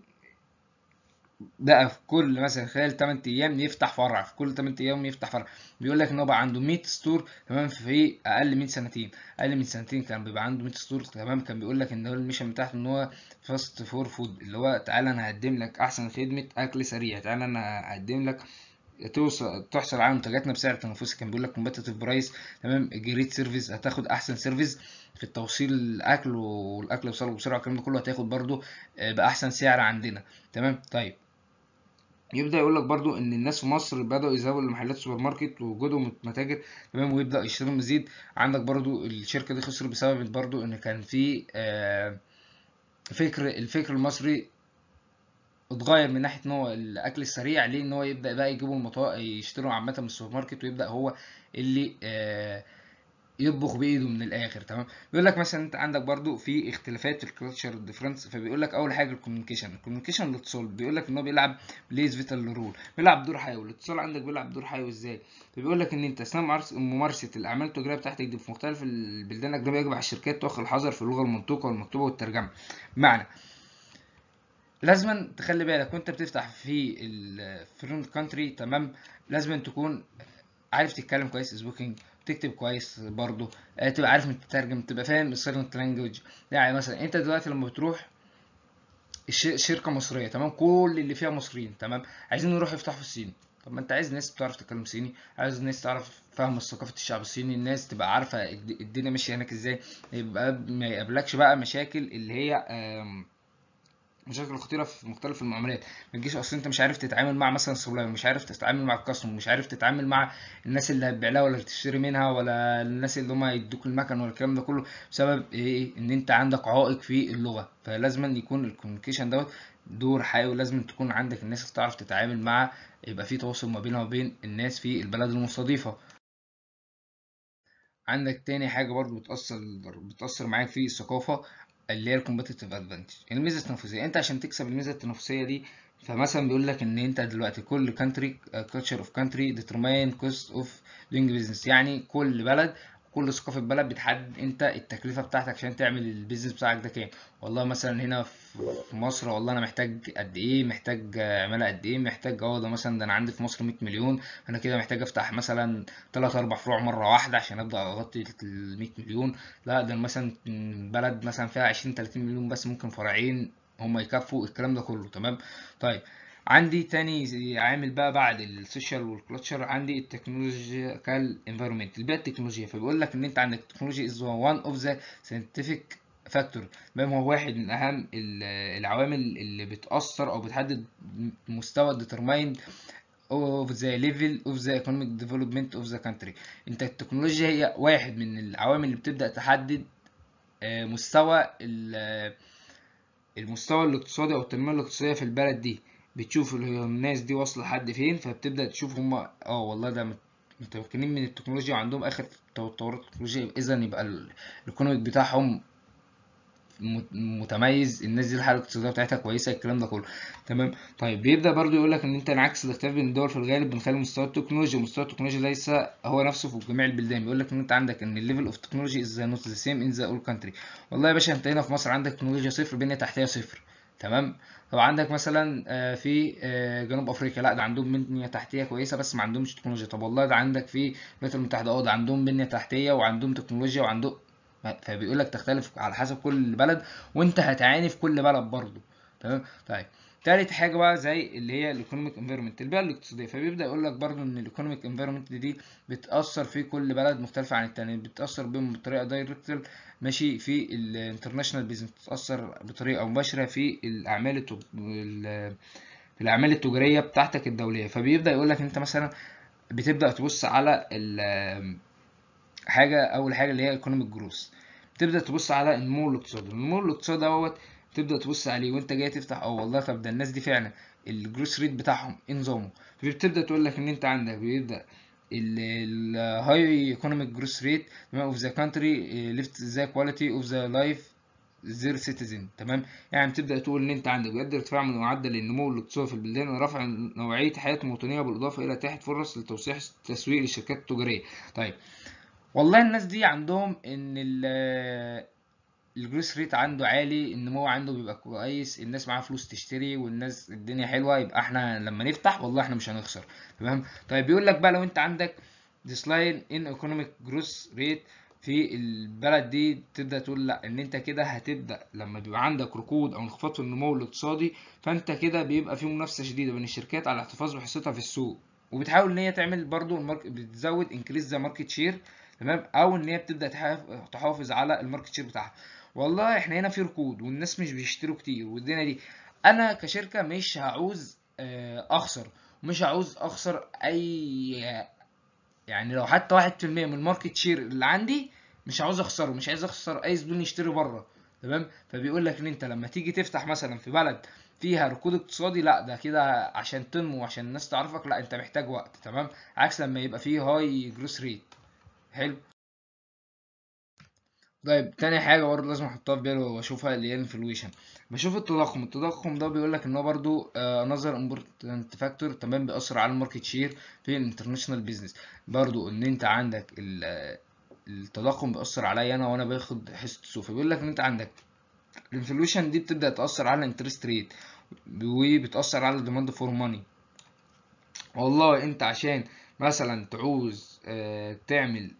بقى في كل مثلا خلال 8 ايام يفتح فرع في كل 8 ايام يفتح فرع بيقول لك ان هو بقى عنده 100 ستور تمام في اقل من سنتين اقل من سنتين كان بيبقى عنده 100 ستور تمام كان بيقول لك ان هو الميشن بتاعته ان هو فاست فور فود اللي هو تعالى انا هقدم لك احسن خدمه اكل سريع تعالى انا هقدم لك توصل تحصل على منتجاتنا بسعر تنافسي كان بيقول لك كومبتيتيف برايس تمام جريت سيرفيس هتاخد احسن سيرفيس في التوصيل الاكل والاكل يوصل بسرعه الكلام ده كله هتاخد برده آه، باحسن سعر عندنا تمام طيب يبدا يقول لك برضو ان الناس في مصر بداوا يذهبوا المحلات السوبر ماركت وجودهم متاجر تمام ويبدا يشتروا مزيد عندك برضو الشركه دي خسرت بسبب برضو ان كان في آه، فكر الفكر المصري اتغير من ناحيه ان هو الاكل السريع ليه ان هو يبدا بقى يجيبوا المطاعم يشتروا عامه من السوبر ماركت ويبدا هو اللي آه يطبخ بايده من الاخر تمام بيقول لك مثلا انت عندك برضو في اختلافات في الكلتشر ديفرنس فبيقول لك اول حاجه الكوميونيكيشن الكوميونيكيشن الاتصال بيقول لك ان هو بيلعب بليز فيتال رول بيلعب دور حيوي الاتصال عندك بيلعب دور حيوي ازاي فبيقول لك ان انت اثناء ممارسه الاعمال التجاريه بتاعتك دي في مختلف البلدان الاجنبيه يجب على الشركات تاخذ الحذر في اللغه المنطوقه والمكتوبه والترجمه معنى لازما تخلي بالك وانت بتفتح في الفرونت كونتري تمام لازما تكون عارف تتكلم كويس سبوكينج تكتب كويس برضو آه، تبقى عارف انت تترجم تبقى فاهم السايلنت لانجوج يعني مثلا انت دلوقتي لما بتروح شركه مصريه تمام كل اللي فيها مصريين تمام عايزين يروحوا يفتحوا الصين طب ما انت عايز ناس بتعرف تتكلم صيني عايز ناس تعرف فاهمة ثقافة الشعب الصيني الناس تبقى عارفة الدنيا ماشية هناك ازاي يبقى ما يقابلكش بقى مشاكل اللي هي آم مشاكل خطيره في مختلف المعاملات ما تجيش اصل انت مش عارف تتعامل مع مثلا السبلاير مش عارف تتعامل مع الكاستمر مش عارف تتعامل مع الناس اللي هتبيع لها ولا هتشتري منها ولا الناس اللي هم يدوك المكن ولا الكلام ده كله بسبب ايه ان انت عندك عائق في اللغه فلازم يكون الكوميونيكيشن دوت دور حقيقي ولازم تكون عندك الناس اللي تعرف تتعامل مع يبقى في تواصل ما بينها وبين الناس في البلد المستضيفه عندك تاني حاجة برضو بتأثر بتأثر معاك في الثقافة اللي هي الكومبتيتيف ادفانتج الميزه التنافسيه انت عشان تكسب الميزه التنافسيه دي فمثلا بيقول لك ان انت دلوقتي كل كانتري كلتشر اوف كانتري ديترماين كوست اوف دوينج بزنس يعني كل بلد كل ثقافه في البلد بتحدد انت التكلفه بتاعتك عشان تعمل البيزنس بتاعك ده كام والله مثلا هنا في مصر والله انا محتاج قد ايه محتاج عماله قد ايه محتاج اه ده مثلا ده انا عندي في مصر 100 مليون انا كده محتاج افتح مثلا 3 4 فروع مره واحده عشان ابدا اغطي ال 100 مليون لا ده مثلا بلد مثلا فيها 20 30 مليون بس ممكن فرعين هما يكفوا الكلام ده كله تمام طيب عندي تاني عامل بقى بعد السوشيال والكلتشر عندي التكنولوجيكال انفيرومنت البيئه التكنولوجيه فبيقول لك ان انت عندك تكنولوجي از وان اوف ذا ساينتفك فاكتور ما هو واحد من اهم العوامل اللي بتاثر او بتحدد مستوى الديترمايند of the level of the economic development of the country انت التكنولوجيا هي واحد من العوامل اللي بتبدا تحدد آه، مستوى المستوى الاقتصادي او التنميه الاقتصاديه في البلد دي بتشوف الناس دي واصله لحد فين فبتبدا تشوف هم اه والله ده متمكنين من التكنولوجيا وعندهم اخر تطورات التكنولوجيا اذا يبقى الايكونوميك بتاعهم متميز الناس دي الحاله الاقتصاديه بتاعتها كويسه الكلام ده كله تمام طيب بيبدا برضو يقول لك ان انت انعكس الاختلاف بين الدول في الغالب بنخلي مستوى التكنولوجيا مستوى التكنولوجيا ليس هو نفسه في جميع البلدان بيقول لك ان انت عندك ان الليفل اوف تكنولوجي از نوت ذا سيم ان ذا اول كانتري والله يا باشا انت هنا في مصر عندك تكنولوجيا صفر بنيه تحتيه صفر تمام طب عندك مثلا آه، في آه، جنوب افريقيا لا ده عندهم بنيه تحتيه كويسه بس ما عندهمش تكنولوجيا طب والله ده عندك في الولايات المتحده اه ده عندهم بنيه تحتيه وعندهم تكنولوجيا وعندهم فبيقول لك تختلف على حسب كل بلد وانت هتعاني في كل بلد برضه تمام طيب تالت حاجه بقى زي اللي هي الايكونوميك انفيرمنت البيئه الاقتصاديه فبيبدا يقول لك برده ان الايكونوميك انفيرمنت دي بتاثر في كل بلد مختلفه عن التاني بتاثر بيهم بطريقه دايركت ماشي في الانترناشونال بيزنس بتاثر بطريقه مباشره في الاعمال في الاعمال التجاريه بتاعتك الدوليه فبيبدا يقول لك انت مثلا بتبدا تبص على حاجه اول حاجه اللي هي ايكونوميك جروث تبدا تبص على النمو الاقتصادي النمو الاقتصادي دوت تبدا تبص عليه وانت جاي تفتح اه والله طب ده الناس دي فعلا الجروس ريت بتاعهم ايه نظامه فبتبدا تقول لك ان انت عندك بيبدا الهاي ايكونوميك جروس ريت تمام اوف ذا كانتري ليفت ذا كواليتي اوف ذا لايف زير سيتيزن تمام يعني بتبدا تقول ان انت عندك بجد ارتفاع من معدل النمو الاقتصادي في البلدان ورفع نوعيه حياه مواطنيها بالاضافه الى اتاحه فرص لتوسيع التسويق للشركات التجاريه طيب والله الناس دي عندهم ان الجروس ريت عنده عالي النمو عنده بيبقى كويس الناس معاها فلوس تشتري والناس الدنيا حلوه يبقى احنا لما نفتح والله احنا مش هنخسر تمام طيب بيقول لك بقى لو انت عندك ديسلاين ان ايكونوميك جروس ريت في البلد دي تبدا تقول لا ان انت كده هتبدا لما بيبقى عندك ركود او انخفاض في النمو الاقتصادي فانت كده بيبقى في منافسه شديده بين الشركات على الاحتفاظ بحصتها في السوق وبتحاول ان هي تعمل برضو المارك... بتزود انكريز ذا ماركت شير تمام او ان هي بتبدا تحافظ على الماركت شير بتاعها والله احنا هنا في ركود والناس مش بيشتروا كتير والدنيا دي انا كشركه مش هعوز آه، اخسر مش هعوز اخسر اي يعني لو حتى واحد في المية من الماركت شير اللي عندي مش عاوز اخسره مش عايز اخسر اي زبون يشتري بره تمام فبيقول لك ان انت لما تيجي تفتح مثلا في بلد فيها ركود اقتصادي لا ده كده عشان تنمو عشان الناس تعرفك لا انت محتاج وقت تمام عكس لما يبقى فيه هاي جروس ريت حلو طيب تاني حاجة برضه لازم احطها في بالي واشوفها اللي هي الانفلويشن بشوف التضخم التضخم ده بيقول لك ان هو برضه انذر امبورتنت فاكتور تمام بيأثر على الماركت شير في الانترناشونال بيزنس برضه ان انت عندك آه، التضخم بيأثر عليا انا وانا باخد حصته فبيقول لك ان انت عندك الانفلويشن دي بتبدأ تأثر على الانترست ريت وبتأثر على الديماند فور ماني والله انت عشان مثلا تعوز آه، تعمل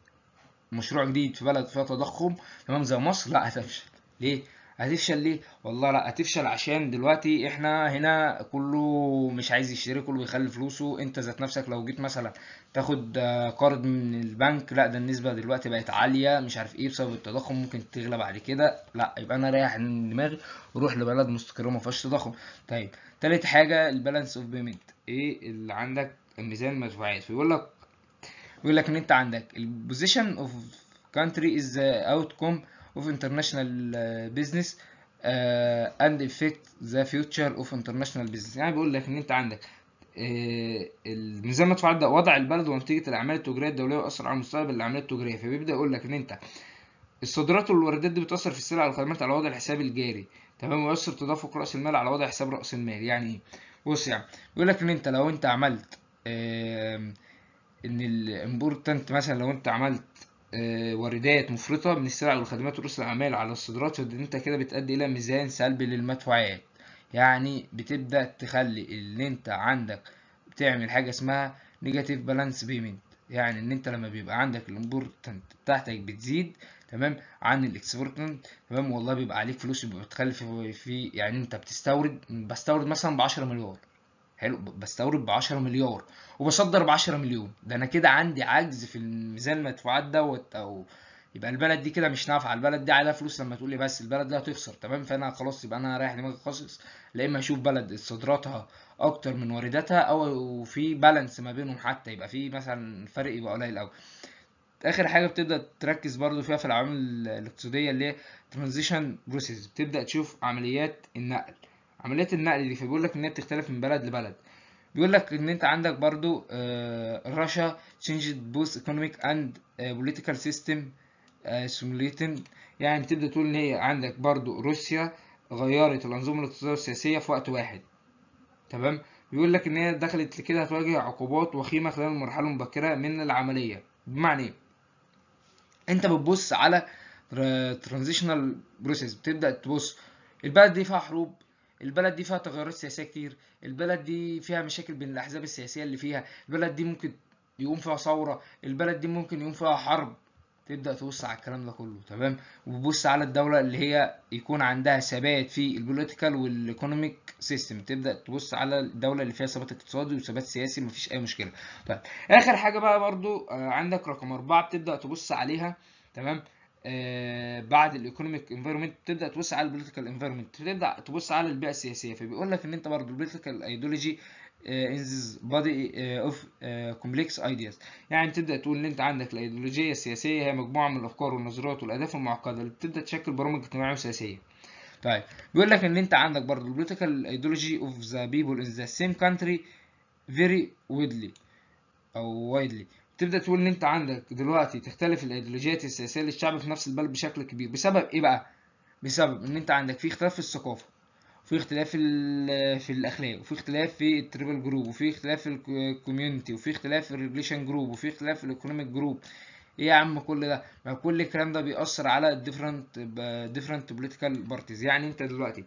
مشروع جديد في بلد فيها تضخم تمام زي مصر لا هتفشل ليه هتفشل ليه والله لا هتفشل عشان دلوقتي احنا هنا كله مش عايز يشتري كله بيخلي فلوسه انت ذات نفسك لو جيت مثلا تاخد آه، قرض من البنك لا ده النسبه دلوقتي بقت عاليه مش عارف ايه بسبب التضخم ممكن تغلى بعد كده لا يبقى انا رايح من دماغي وروح لبلد مستقره ما فيهاش تضخم طيب تالت حاجه البالانس اوف بيمنت ايه اللي عندك الميزان المدفوعات فيقول لك بيقول لك ان انت عندك البوزيشن اوف كانتري از اوت كوم اوف انترناشونال بزنس اند افكت ذا فيوتشر اوف انترناشونال بزنس يعني بيقول لك ان انت عندك الميزان آه، المدفوعات ده وضع البلد ونتيجة الأعمال التجارية الدولية وأثر على مستقبل الأعمال التجارية فبيبدأ يقول لك إن أنت الصادرات والواردات دي بتأثر في السلع والخدمات على وضع الحساب الجاري تمام ويؤثر تدفق رأس المال على وضع حساب رأس المال يعني إيه بص يعني بيقول لك إن أنت لو أنت عملت آه ان الامبورتنت مثلا لو انت عملت آه، واردات مفرطة من السلع والخدمات ورؤوس الأعمال على الصادرات فإن أنت كده بتأدي إلى ميزان سلبي للمدفوعات يعني بتبدأ تخلي اللي أنت عندك بتعمل حاجة اسمها نيجاتيف بالانس بيمنت يعني إن أنت لما بيبقى عندك الامبورتنت بتاعتك بتزيد تمام عن الاكسبورتنت تمام والله بيبقى عليك فلوس بتخلي في يعني أنت بتستورد بستورد مثلا ب 10 مليار حلو بستورد ب 10 مليار وبصدر ب 10 مليون ده انا كده عندي عجز في الميزان المدفوعات دوت او يبقى البلد دي كده مش نافعه البلد دي عليها فلوس لما تقول لي بس البلد دي هتخسر تمام فانا خلاص يبقى انا رايح دماغي خاصص لا اما اشوف بلد صادراتها اكتر من وارداتها او في بالانس ما بينهم حتى يبقى في مثلا فرق يبقى قليل قوي اخر حاجه بتبدا تركز برضو فيها في العوامل الاقتصاديه اللي هي ترانزيشن بروسيس بتبدا تشوف عمليات النقل عمليه النقل دي فبيقول لك ان هي بتختلف من بلد لبلد بيقول لك ان انت عندك برضو رشا آه، changed both economic and آه، political system آه، simulating يعني تبدا تقول ان هي عندك برضو روسيا غيرت الانظمه الاقتصاديه والسياسيه في وقت واحد تمام بيقول لك ان هي دخلت لكده هتواجه عقوبات وخيمه خلال المرحله المبكره من العمليه بمعنى ايه انت بتبص على ترانزيشنال بروسيس بتبدا تبص البلد دي فيها حروب البلد دي فيها تغيرات سياسيه كتير البلد دي فيها مشاكل بين الاحزاب السياسيه اللي فيها البلد دي ممكن يقوم فيها ثوره البلد دي ممكن يقوم فيها حرب تبدا تبص على الكلام ده كله تمام وبص على الدوله اللي هي يكون عندها ثبات في البوليتيكال والايكونوميك سيستم تبدا تبص على الدوله اللي فيها ثبات اقتصادي وثبات سياسي مفيش اي مشكله طيب اخر حاجه بقى برضو آه، عندك رقم أربعة بتبدا تبص عليها تمام آه، بعد الايكونوميك انفيرمنت بتبدا تبص على البوليتيكال انفيرمنت بتبدا تبص على البيئه السياسيه فبيقول لك ان انت برضه البوليتيكال ايديولوجي انزز بادي اوف كومبلكس ايدياز يعني تبدا تقول ان انت عندك الايديولوجيه السياسيه هي مجموعه من الافكار والنظريات والاهداف المعقده اللي بتبدا تشكل برامج اجتماعيه وسياسيه طيب بيقول لك ان انت عندك برضه البوليتيكال ايديولوجي اوف ذا بيبل ان ذا سيم كانتري فيري ويدلي او وايدلي تبدا تقول ان انت عندك دلوقتي تختلف الايديولوجيات السياسيه للشعب في نفس البلد بشكل كبير بسبب ايه بقى بسبب ان انت عندك في اختلاف في الثقافه وفي اختلاف في الاخلاق وفي اختلاف في التريبل جروب وفي اختلاف في الكوميونتي وفي اختلاف في الريليشن جروب وفي اختلاف في الايكونوميك جروب ايه يا عم كل ده ما كل الكلام ده بيأثر على الديفرنت ديفرنت بوليتيكال بارتيز يعني انت دلوقتي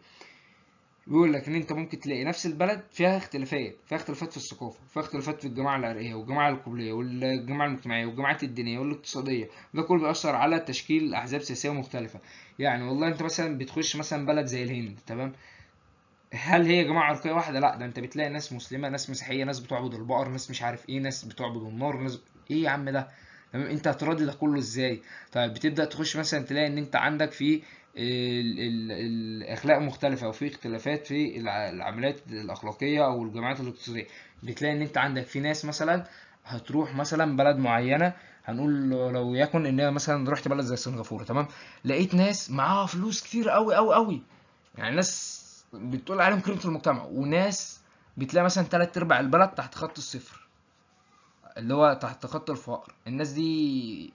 بيقول لك ان انت ممكن تلاقي نفس البلد فيها اختلافات فيها اختلافات في الثقافه فيها اختلافات في الجماعه العرقيه والجماعه القبليه والجماعه المجتمعيه والجماعات الدينيه والاقتصاديه ده كله بيأثر على تشكيل احزاب سياسيه مختلفه يعني والله انت مثلا بتخش مثلا بلد زي الهند تمام هل هي جماعة عرقية واحدة؟ لا ده انت بتلاقي ناس مسلمة، ناس مسيحية، ناس بتعبد البقر، ناس مش عارف ايه، ناس بتعبد النار، ناس ايه يا عم ده؟ تمام انت هتراضي ده كله ازاي؟ طيب بتبدأ تخش مثلا تلاقي ان انت عندك في الاخلاق مختلفه وفي اختلافات في العمليات الاخلاقيه او الجامعات الاقتصاديه بتلاقي ان انت عندك في ناس مثلا هتروح مثلا بلد معينه هنقول لو يكن ان مثلا رحت بلد زي سنغافوره تمام لقيت ناس معاها فلوس كتير قوي قوي قوي يعني ناس بتقول عليهم كريمه المجتمع وناس بتلاقي مثلا تلات ارباع البلد تحت خط الصفر اللي هو تحت خط الفقر الناس دي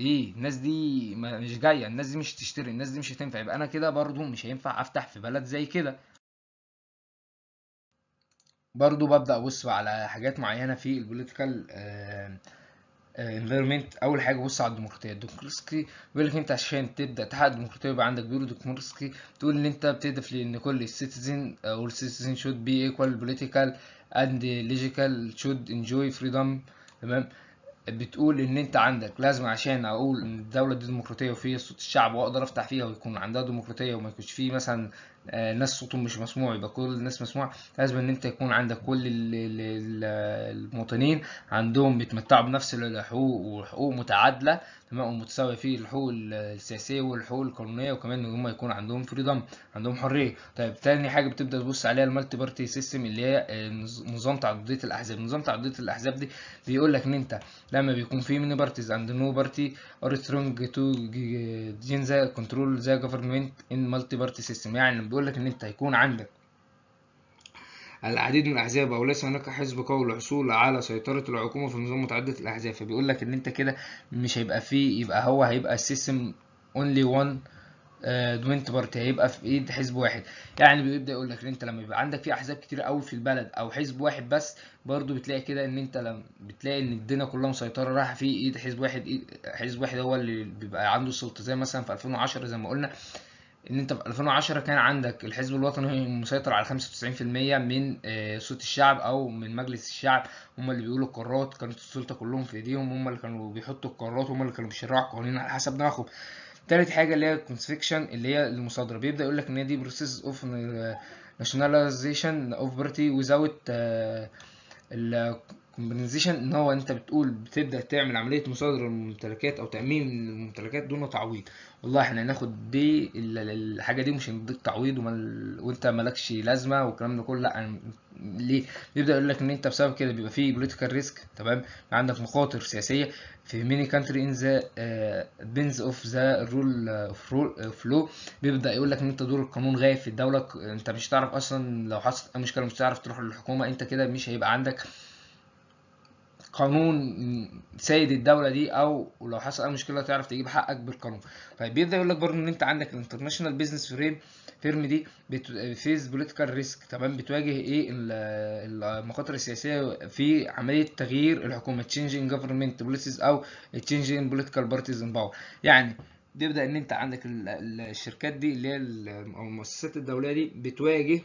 ايه الناس دي مش جايه الناس دي مش تشتري الناس دي مش هتنفع يبقى انا كده برضو مش هينفع افتح في بلد زي كده برضو ببدا ابص على حاجات معينه في البوليتيكال انفيرمنت آه، آه، اول حاجه بص على الديمقراطيه الديمقراطي بيقول لك انت عشان تبدا تحقق الديمقراطيه يبقى عندك بيرو ديمقراطي تقول ان انت بتهدف لان كل السيتيزن اور سيتيزن شود بي ايكوال بوليتيكال اند ليجيكال شود انجوي فريدم تمام بتقول ان انت عندك لازم عشان اقول ان الدوله دي ديمقراطيه وفيها صوت الشعب واقدر افتح فيها ويكون عندها ديمقراطيه وما يكونش فيه مثلا آه، الناس صوتهم مش مسموع يبقى كل الناس مسموع لازم ان انت يكون عندك كل المواطنين عندهم بيتمتعوا بنفس الحقوق وحقوق متعادله تمام ومتساويه في الحقوق السياسيه والحقوق القانونيه وكمان ان هم يكون عندهم فريدم عندهم حريه طيب تاني حاجه بتبدا تبص عليها المالتي بارتي سيستم اللي هي آه، نظام تعدديه الاحزاب نظام تعدديه الاحزاب دي بيقول لك ان انت لما بيكون في ميني بارتيز اند نو بارتي ار سترونج تو جينزا كنترول ذا جفرمنت ان مالتي بارتي سيستم يعني بيقول لك ان انت هيكون عندك العديد من الاحزاب او ليس هناك حزب قوي للحصول على سيطره الحكومه في نظام متعدد الاحزاب فبيقول لك ان انت كده مش هيبقى فيه يبقى هو هيبقى السيستم اونلي وان دوينت بارتي هيبقى في ايد حزب واحد يعني بيبدا يقول لك ان انت لما يبقى عندك في احزاب كتير قوي في البلد او حزب واحد بس برضو بتلاقي كده ان انت لما بتلاقي ان الدنيا كلها مسيطره رايحه في ايد حزب واحد إيد حزب واحد هو اللي بيبقى عنده السلطه زي مثلا في 2010 زي ما قلنا ان انت في 2010 كان عندك الحزب الوطني مسيطر على 95% من آه، صوت الشعب او من مجلس الشعب هم اللي بيقولوا القرارات كانت السلطه كلهم في ايديهم هم اللي كانوا بيحطوا القرارات هم اللي كانوا بيشرعوا القوانين على حسب دماغهم تالت حاجه اللي هي الكونسفكشن اللي هي المصادره بيبدا يقول لك ان دي بروسيس اوف ناشوناليزيشن اوف بيرتي وزاوت الكومبنسيشن ان هو انت بتقول بتبدا تعمل عمليه مصادره للممتلكات او تامين الممتلكات دون تعويض والله احنا هناخد دي الحاجه دي مش هنديك تعويض وانت مالكش لازمه والكلام ده كله لا ليه بيبدا يقول لك ان انت بسبب كده بيبقى في بوليتيكال ريسك تمام عندك مخاطر سياسيه في ميني كانتري ان ذا بينز اوف ذا رول اوف لو بيبدا يقول لك ان انت دور القانون غايب في الدوله انت مش هتعرف اصلا لو حصلت اي مشكله مش هتعرف تروح للحكومه انت كده مش هيبقى عندك قانون سيد الدوله دي او لو حصل اي مشكله تعرف تجيب حقك بالقانون فبيبدا يقول لك برضه ان انت عندك الانترناشونال بيزنس فريم فيرم دي فيز بوليتيكال ريسك تمام بتواجه ايه المخاطر السياسيه في عمليه تغيير الحكومه تشينجينج جفرمنت بوليسيز او تشينجينج بوليتيكال بارتيز ان باور يعني بيبدا ان انت عندك الشركات دي اللي هي او المؤسسات الدوليه دي بتواجه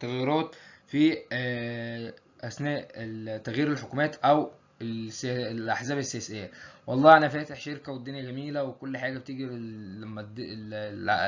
تغيرات في آه، اثناء تغيير الحكومات او الاحزاب السياسيه والله انا فاتح شركه والدنيا جميله وكل حاجه بتيجي لما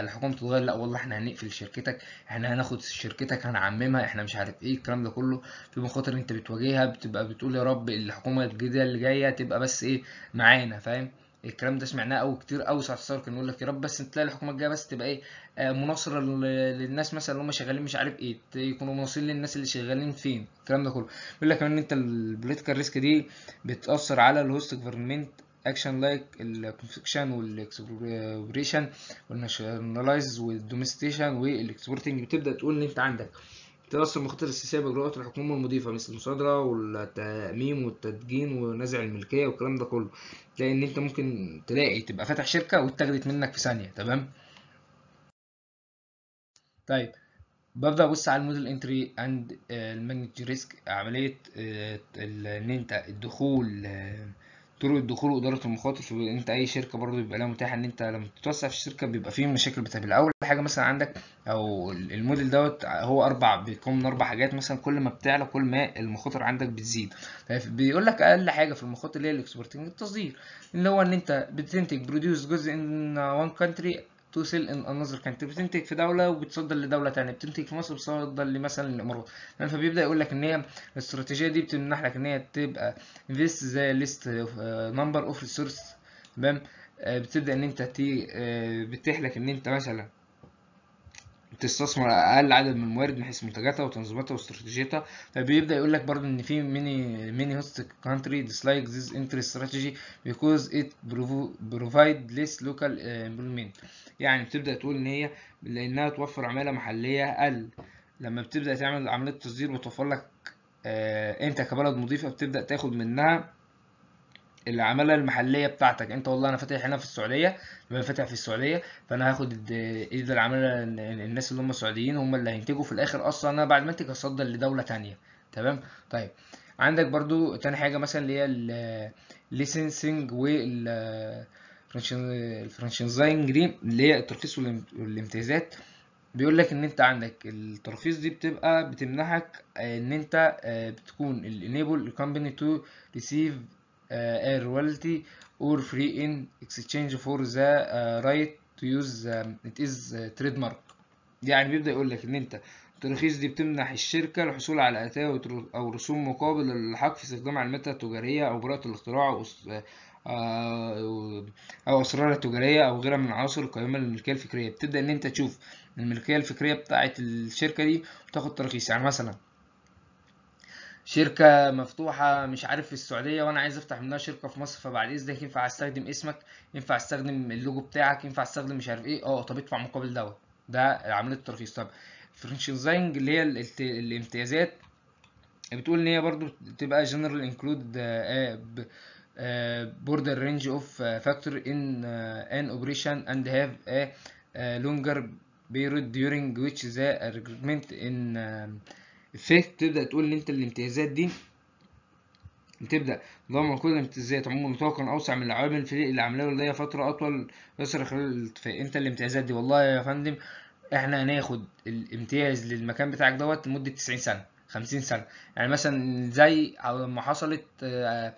الحكومه تتغير لا والله احنا هنقفل شركتك احنا هناخد شركتك هنعممها احنا مش عارف ايه الكلام ده كله في مخاطر انت بتواجهها بتبقى بتقول يا رب الحكومه الجديده اللي جايه تبقى بس ايه معانا فاهم الكلام ده سمعناه قوي كتير قوي ساعه الثوره كان يقول لك يا رب بس تلاقي الحكومه الجايه بس تبقى ايه آه، مناصره للناس مثلا اللي هم شغالين مش عارف ايه يكونوا مناصرين للناس اللي شغالين فين الكلام ده كله بيقول لك ان انت البوليتيكال ريسك دي بتاثر على الهوست جفرمنت اكشن لايك الكونفكشن والاكسبريشن والناشوناليز والدوميستيشن والاكسبورتنج بتبدا تقول ان انت عندك ترسب مخاطر السياسية بإجراءات الحكومة المضيفة مثل المصادرة والتأميم والتدجين ونزع الملكية والكلام ده كله تلاقي إن أنت ممكن تلاقي تبقى فاتح شركة واتاخدت منك في ثانية تمام طيب ببدأ أبص على الموديل انتري اند آه، الماجنت ريسك عملية آه، إن أنت الدخول آه، طرق الدخول واداره المخاطر انت اي شركه برضو بيبقى لها متاحه ان انت لما تتوسع في الشركه بيبقى فيه مشاكل بتقابل اول حاجه مثلا عندك او الموديل دوت هو اربع بيكون من اربع حاجات مثلا كل ما بتعلى كل ما المخاطر عندك بتزيد طيب، بيقول لك اقل حاجه في المخاطر اللي هي الاكسبورتنج التصدير اللي هو ان انت بتنتج بروديوس جزء ان وان كانتري توصل النظر كانت بتنتج في دوله وبتصدر لدوله ثانيه بتنتج في مصر وبتصدر مثلا الامارات فبيبدا يقول لك ان هي الاستراتيجيه دي بتمنح لك ان هي تبقى this the list uh, number of resources تمام آه، بتبدا ان انت تي آه، بتحلك ان انت مثلا تستثمر اقل عدد من الموارد من حيث منتجاتها وتنظيماتها واستراتيجيتها فبيبدا يقول لك برضه ان في ميني ميني هوست كونتري ديسلايك ذيس انتري استراتيجي بيكوز ات بروفايد ليس لوكال امبلمنت يعني بتبدا تقول ان هي لانها توفر عماله محليه اقل لما بتبدا تعمل عمليه تصدير وتوفر لك آه، انت كبلد مضيفه بتبدا تاخد منها العماله المحليه بتاعتك انت والله انا فاتح هنا في السعوديه انا فاتح في السعوديه فانا هاخد ايد العماله الناس اللي هم السعوديين هم اللي هينتجوا في الاخر اصلا انا بعد ما انتج هصدر لدوله تانية تمام طيب عندك برضو تاني حاجه مثلا اللي هي الليسنسنج وال الفرنشايزنج دي اللي هي الترخيص والامتيازات بيقول لك ان انت عندك الترخيص دي بتبقى بتمنحك ان انت آه، بتكون الانيبل كومباني تو ريسيف uh, air royalty or free in exchange for the uh, right to use uh, it is uh, trademark يعني بيبدأ يقول لك ان انت الترخيص دي بتمنح الشركة الحصول على أتاة أو رسوم مقابل الحق في استخدام علامتها التجارية أو براءة الاختراع أو اسرار التجارية أو غيرها من عناصر القيمة للملكية الفكرية بتبدأ إن أنت تشوف الملكية الفكرية بتاعة الشركة دي وتاخد ترخيص يعني مثلا شركة مفتوحة مش عارف في السعودية وأنا عايز أفتح منها شركة في مصر فبعد إذنك ينفع أستخدم اسمك ينفع أستخدم اللوجو بتاعك ينفع أستخدم مش عارف إيه أه طب ادفع مقابل دوت ده عملية الترخيص طب فرنشايزنج اللي هي الامتيازات بتقول ان هي برضو بتبقى جنرال انكلود بوردر رينج اوف فاكتور ان ان اوبريشن اند هاف ا لونجر بيريد during ويتش ذا recruitment ان uh, فيك تبدأ تقول ان انت الامتيازات دي تبدأ ضمن كل الامتيازات عموما نطاقا أوسع من العوامل الفريق اللي عاملاه ليا فترة أطول يسر خلال الاتفاق أنت الامتيازات دي والله يا فندم إحنا هناخد الامتياز للمكان بتاعك دوت لمدة تسعين سنة خمسين سنة يعني مثلا زي لما حصلت آه،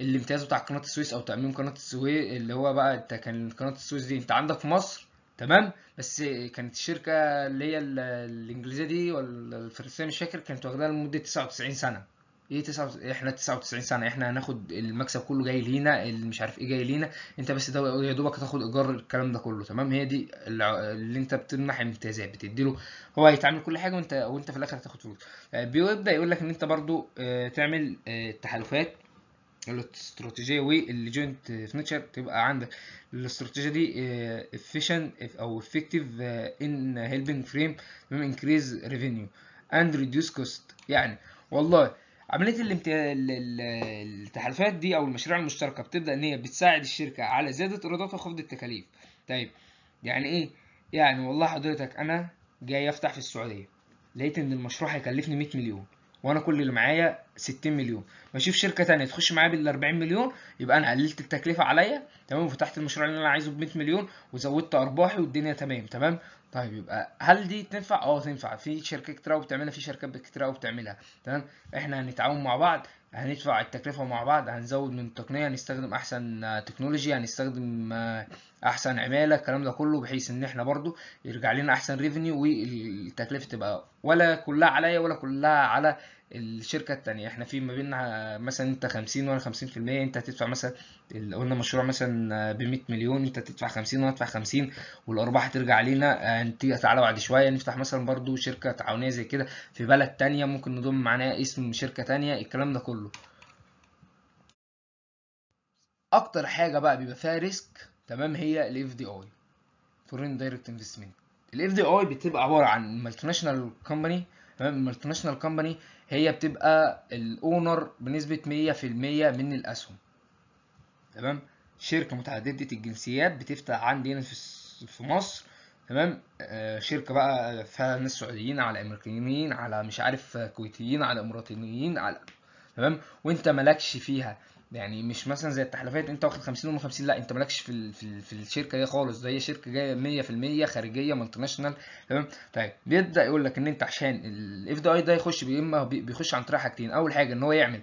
الامتياز بتاع قناة السويس أو تأميم قناة السويس اللي هو بقى أنت كان قناة السويس دي أنت عندك في مصر تمام بس كانت الشركه اللي هي الانجليزيه دي ولا الفرنسيه مش فاكر كانت واخدها لمده 99 سنه ايه 99 احنا 99 سنه احنا هناخد المكسب كله جاي لينا مش عارف ايه جاي لينا انت بس يا دوبك هتاخد ايجار الكلام ده كله تمام هي دي اللي انت بتمنح امتيازات بتديله هو هيتعامل كل حاجه وانت وانت في الاخر هتاخد فلوس آه، بيبدا يقول لك ان انت برضو آه، تعمل آه، تحالفات الاستراتيجيه جوينت فنتشر تبقى عندك الاستراتيجيه دي افشن آه، آه، او افكتيف ان هيلبنج فريم تمام انكريز ريفينيو اند reduce كوست يعني والله عمليه التحالفات دي او المشاريع المشتركه بتبدا ان هي بتساعد الشركه على زياده ايراداتها وخفض التكاليف طيب يعني ايه يعني والله حضرتك انا جاي افتح في السعوديه لقيت ان المشروع هيكلفني 100 مليون وانا كل اللي معايا 60 مليون بشوف شركه ثانيه تخش معايا بال 40 مليون يبقى انا قللت التكلفه عليا تمام وفتحت المشروع اللي انا عايزه ب 100 مليون وزودت ارباحي والدنيا تمام تمام طيب يبقى هل دي تنفع اه تنفع في شركه كتير قوي بتعملها في شركات كتير قوي بتعملها تمام احنا هنتعاون مع بعض هندفع التكلفه مع بعض هنزود من التقنيه هنستخدم احسن تكنولوجيا هنستخدم آه، احسن عماله الكلام ده كله بحيث ان احنا برضو يرجع لنا احسن ريفينيو والتكلفه تبقى ولا كلها عليا ولا كلها على الشركه التانية احنا في ما بين مثلا انت 50 وانا 50% انت هتدفع مثلا قلنا مشروع مثلا ب 100 مليون انت تدفع 50 وانا ادفع 50 والارباح هترجع لينا آه، انت تعالى بعد شويه نفتح مثلا برضو شركه تعاونيه زي كده في بلد تانية ممكن نضم معناها اسم شركه تانية الكلام ده كله اكتر حاجه بقى بيبقى فيها ريسك تمام هي الاف دي اي فورين دايركت انفستمنت الاف دي اي بتبقى عباره عن مالتي ناشونال كومباني تمام المالتي ناشونال كومباني هي بتبقى الاونر بنسبة 100% من الاسهم تمام شركة متعددة الجنسيات بتفتح عندي هنا في مصر تمام آه، شركة بقى فيها ناس سعوديين على امريكيين على مش عارف كويتيين على اماراتيين على تمام وانت مالكش فيها يعني مش مثلا زي التحالفات انت واخد 50 وهم 50 لا انت مالكش في في, في الشركه دي خالص ده هي شركه جايه 100% خارجيه مالتي ناشونال تمام طيب بيبدا يقول لك ان انت عشان الاف دي اي ده يخش يا اما بيخش عن طريق حاجتين اول حاجه ان هو يعمل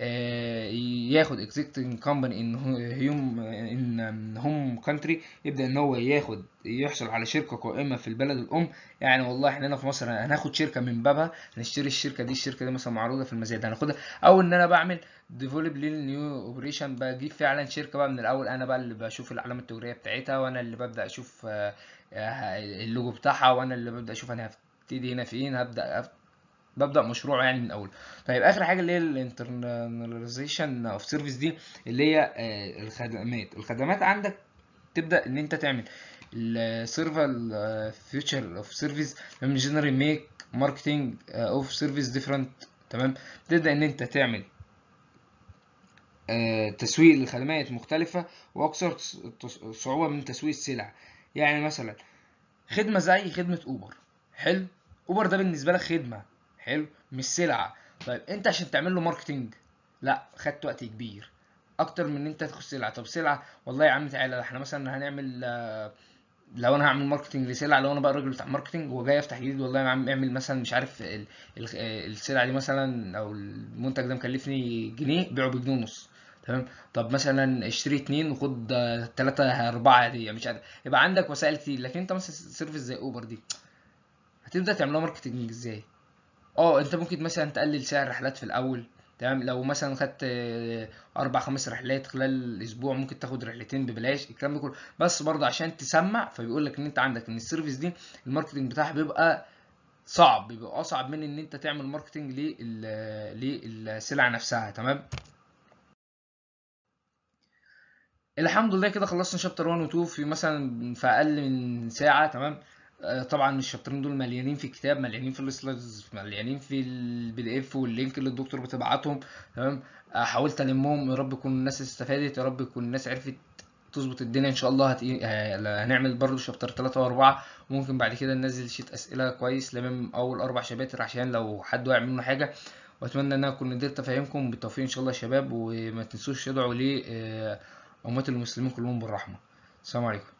آه، ياخد اكزيستنج كومباني ان هيوم ان هوم كونتري يبدا ان هو ياخد يحصل على شركه قائمه في البلد الام يعني والله احنا هنا في مصر هناخد شركه من بابها نشتري الشركه دي الشركه دي مثلا معروضه في المزاد هناخدها او ان انا بعمل ديفولب للنيو اوبريشن بجيب فعلا شركه بقى من الاول انا بقى اللي بشوف العلامه التجاريه بتاعتها وانا اللي ببدا اشوف آه، آه، اللوجو بتاعها وانا اللي ببدا اشوف انا هبتدي هنا فين هبدا ببدا مشروع يعني من اول طيب اخر حاجه اللي هي الانترناليزيشن اوف سيرفيس دي اللي هي آه، الخدمات الخدمات عندك تبدا ان انت تعمل السيرفر فيوتشر اوف سيرفيس جنري ميك ماركتنج اوف سيرفيس ديفرنت تمام تبدا ان انت تعمل آه، تسويق لخدمات مختلفة وأكثر صعوبة من تسويق السلع يعني مثلا خدمة زي خدمة أوبر حلو أوبر ده بالنسبة لك خدمة حلو مش سلعه طيب انت عشان تعمل له ماركتنج لا خدت وقت كبير اكتر من ان انت تاخد سلعه طب سلعه والله يا عم تعالى احنا مثلا هنعمل آه، لو انا هعمل ماركتنج لسلعه لو انا بقى الراجل بتاع ماركتنج وجاي افتح جديد والله يا عم اعمل مثلا مش عارف السلعه دي مثلا او المنتج ده مكلفني جنيه بيعه بجنيه ونص تمام طب مثلا اشتري اتنين وخد ثلاثة آه، أربعة دي مش عارف يبقى عندك وسائل كتير لكن انت مثلا سيرفيس زي اوبر دي هتبدا تعملها ماركتنج ازاي اه انت ممكن مثلا تقلل سعر رحلات في الاول تمام لو مثلا خدت اربع خمس رحلات خلال اسبوع ممكن تاخد رحلتين ببلاش الكلام ده كله بس برضه عشان تسمع فبيقول لك ان انت عندك ان السيرفيس دي الماركتنج بتاعها بيبقى صعب بيبقى اصعب من ان انت تعمل ماركتنج للسلع نفسها تمام الحمد لله كده خلصنا شابتر 1 و 2 في مثلا في اقل من ساعه تمام آه، طبعا الشابترين دول مليانين في الكتاب مليانين في السلايدز مليانين في البي دي اف واللينك اللي الدكتور بتبعتهم تمام آه، حاولت المهم يا رب يكون الناس استفادت يا رب يكون الناس عرفت تظبط الدنيا ان شاء الله هت... إيه، آه، هنعمل برضه شابتر 3 و4 وممكن بعد كده ننزل شيت اسئله كويس لمن اول اربع شباتر عشان لو حد وقع منه حاجه واتمنى ان انا اكون قدرت افهمكم بالتوفيق ان شاء الله يا شباب وما تنسوش تدعوا لي امهات المسلمين كلهم بالرحمه السلام عليكم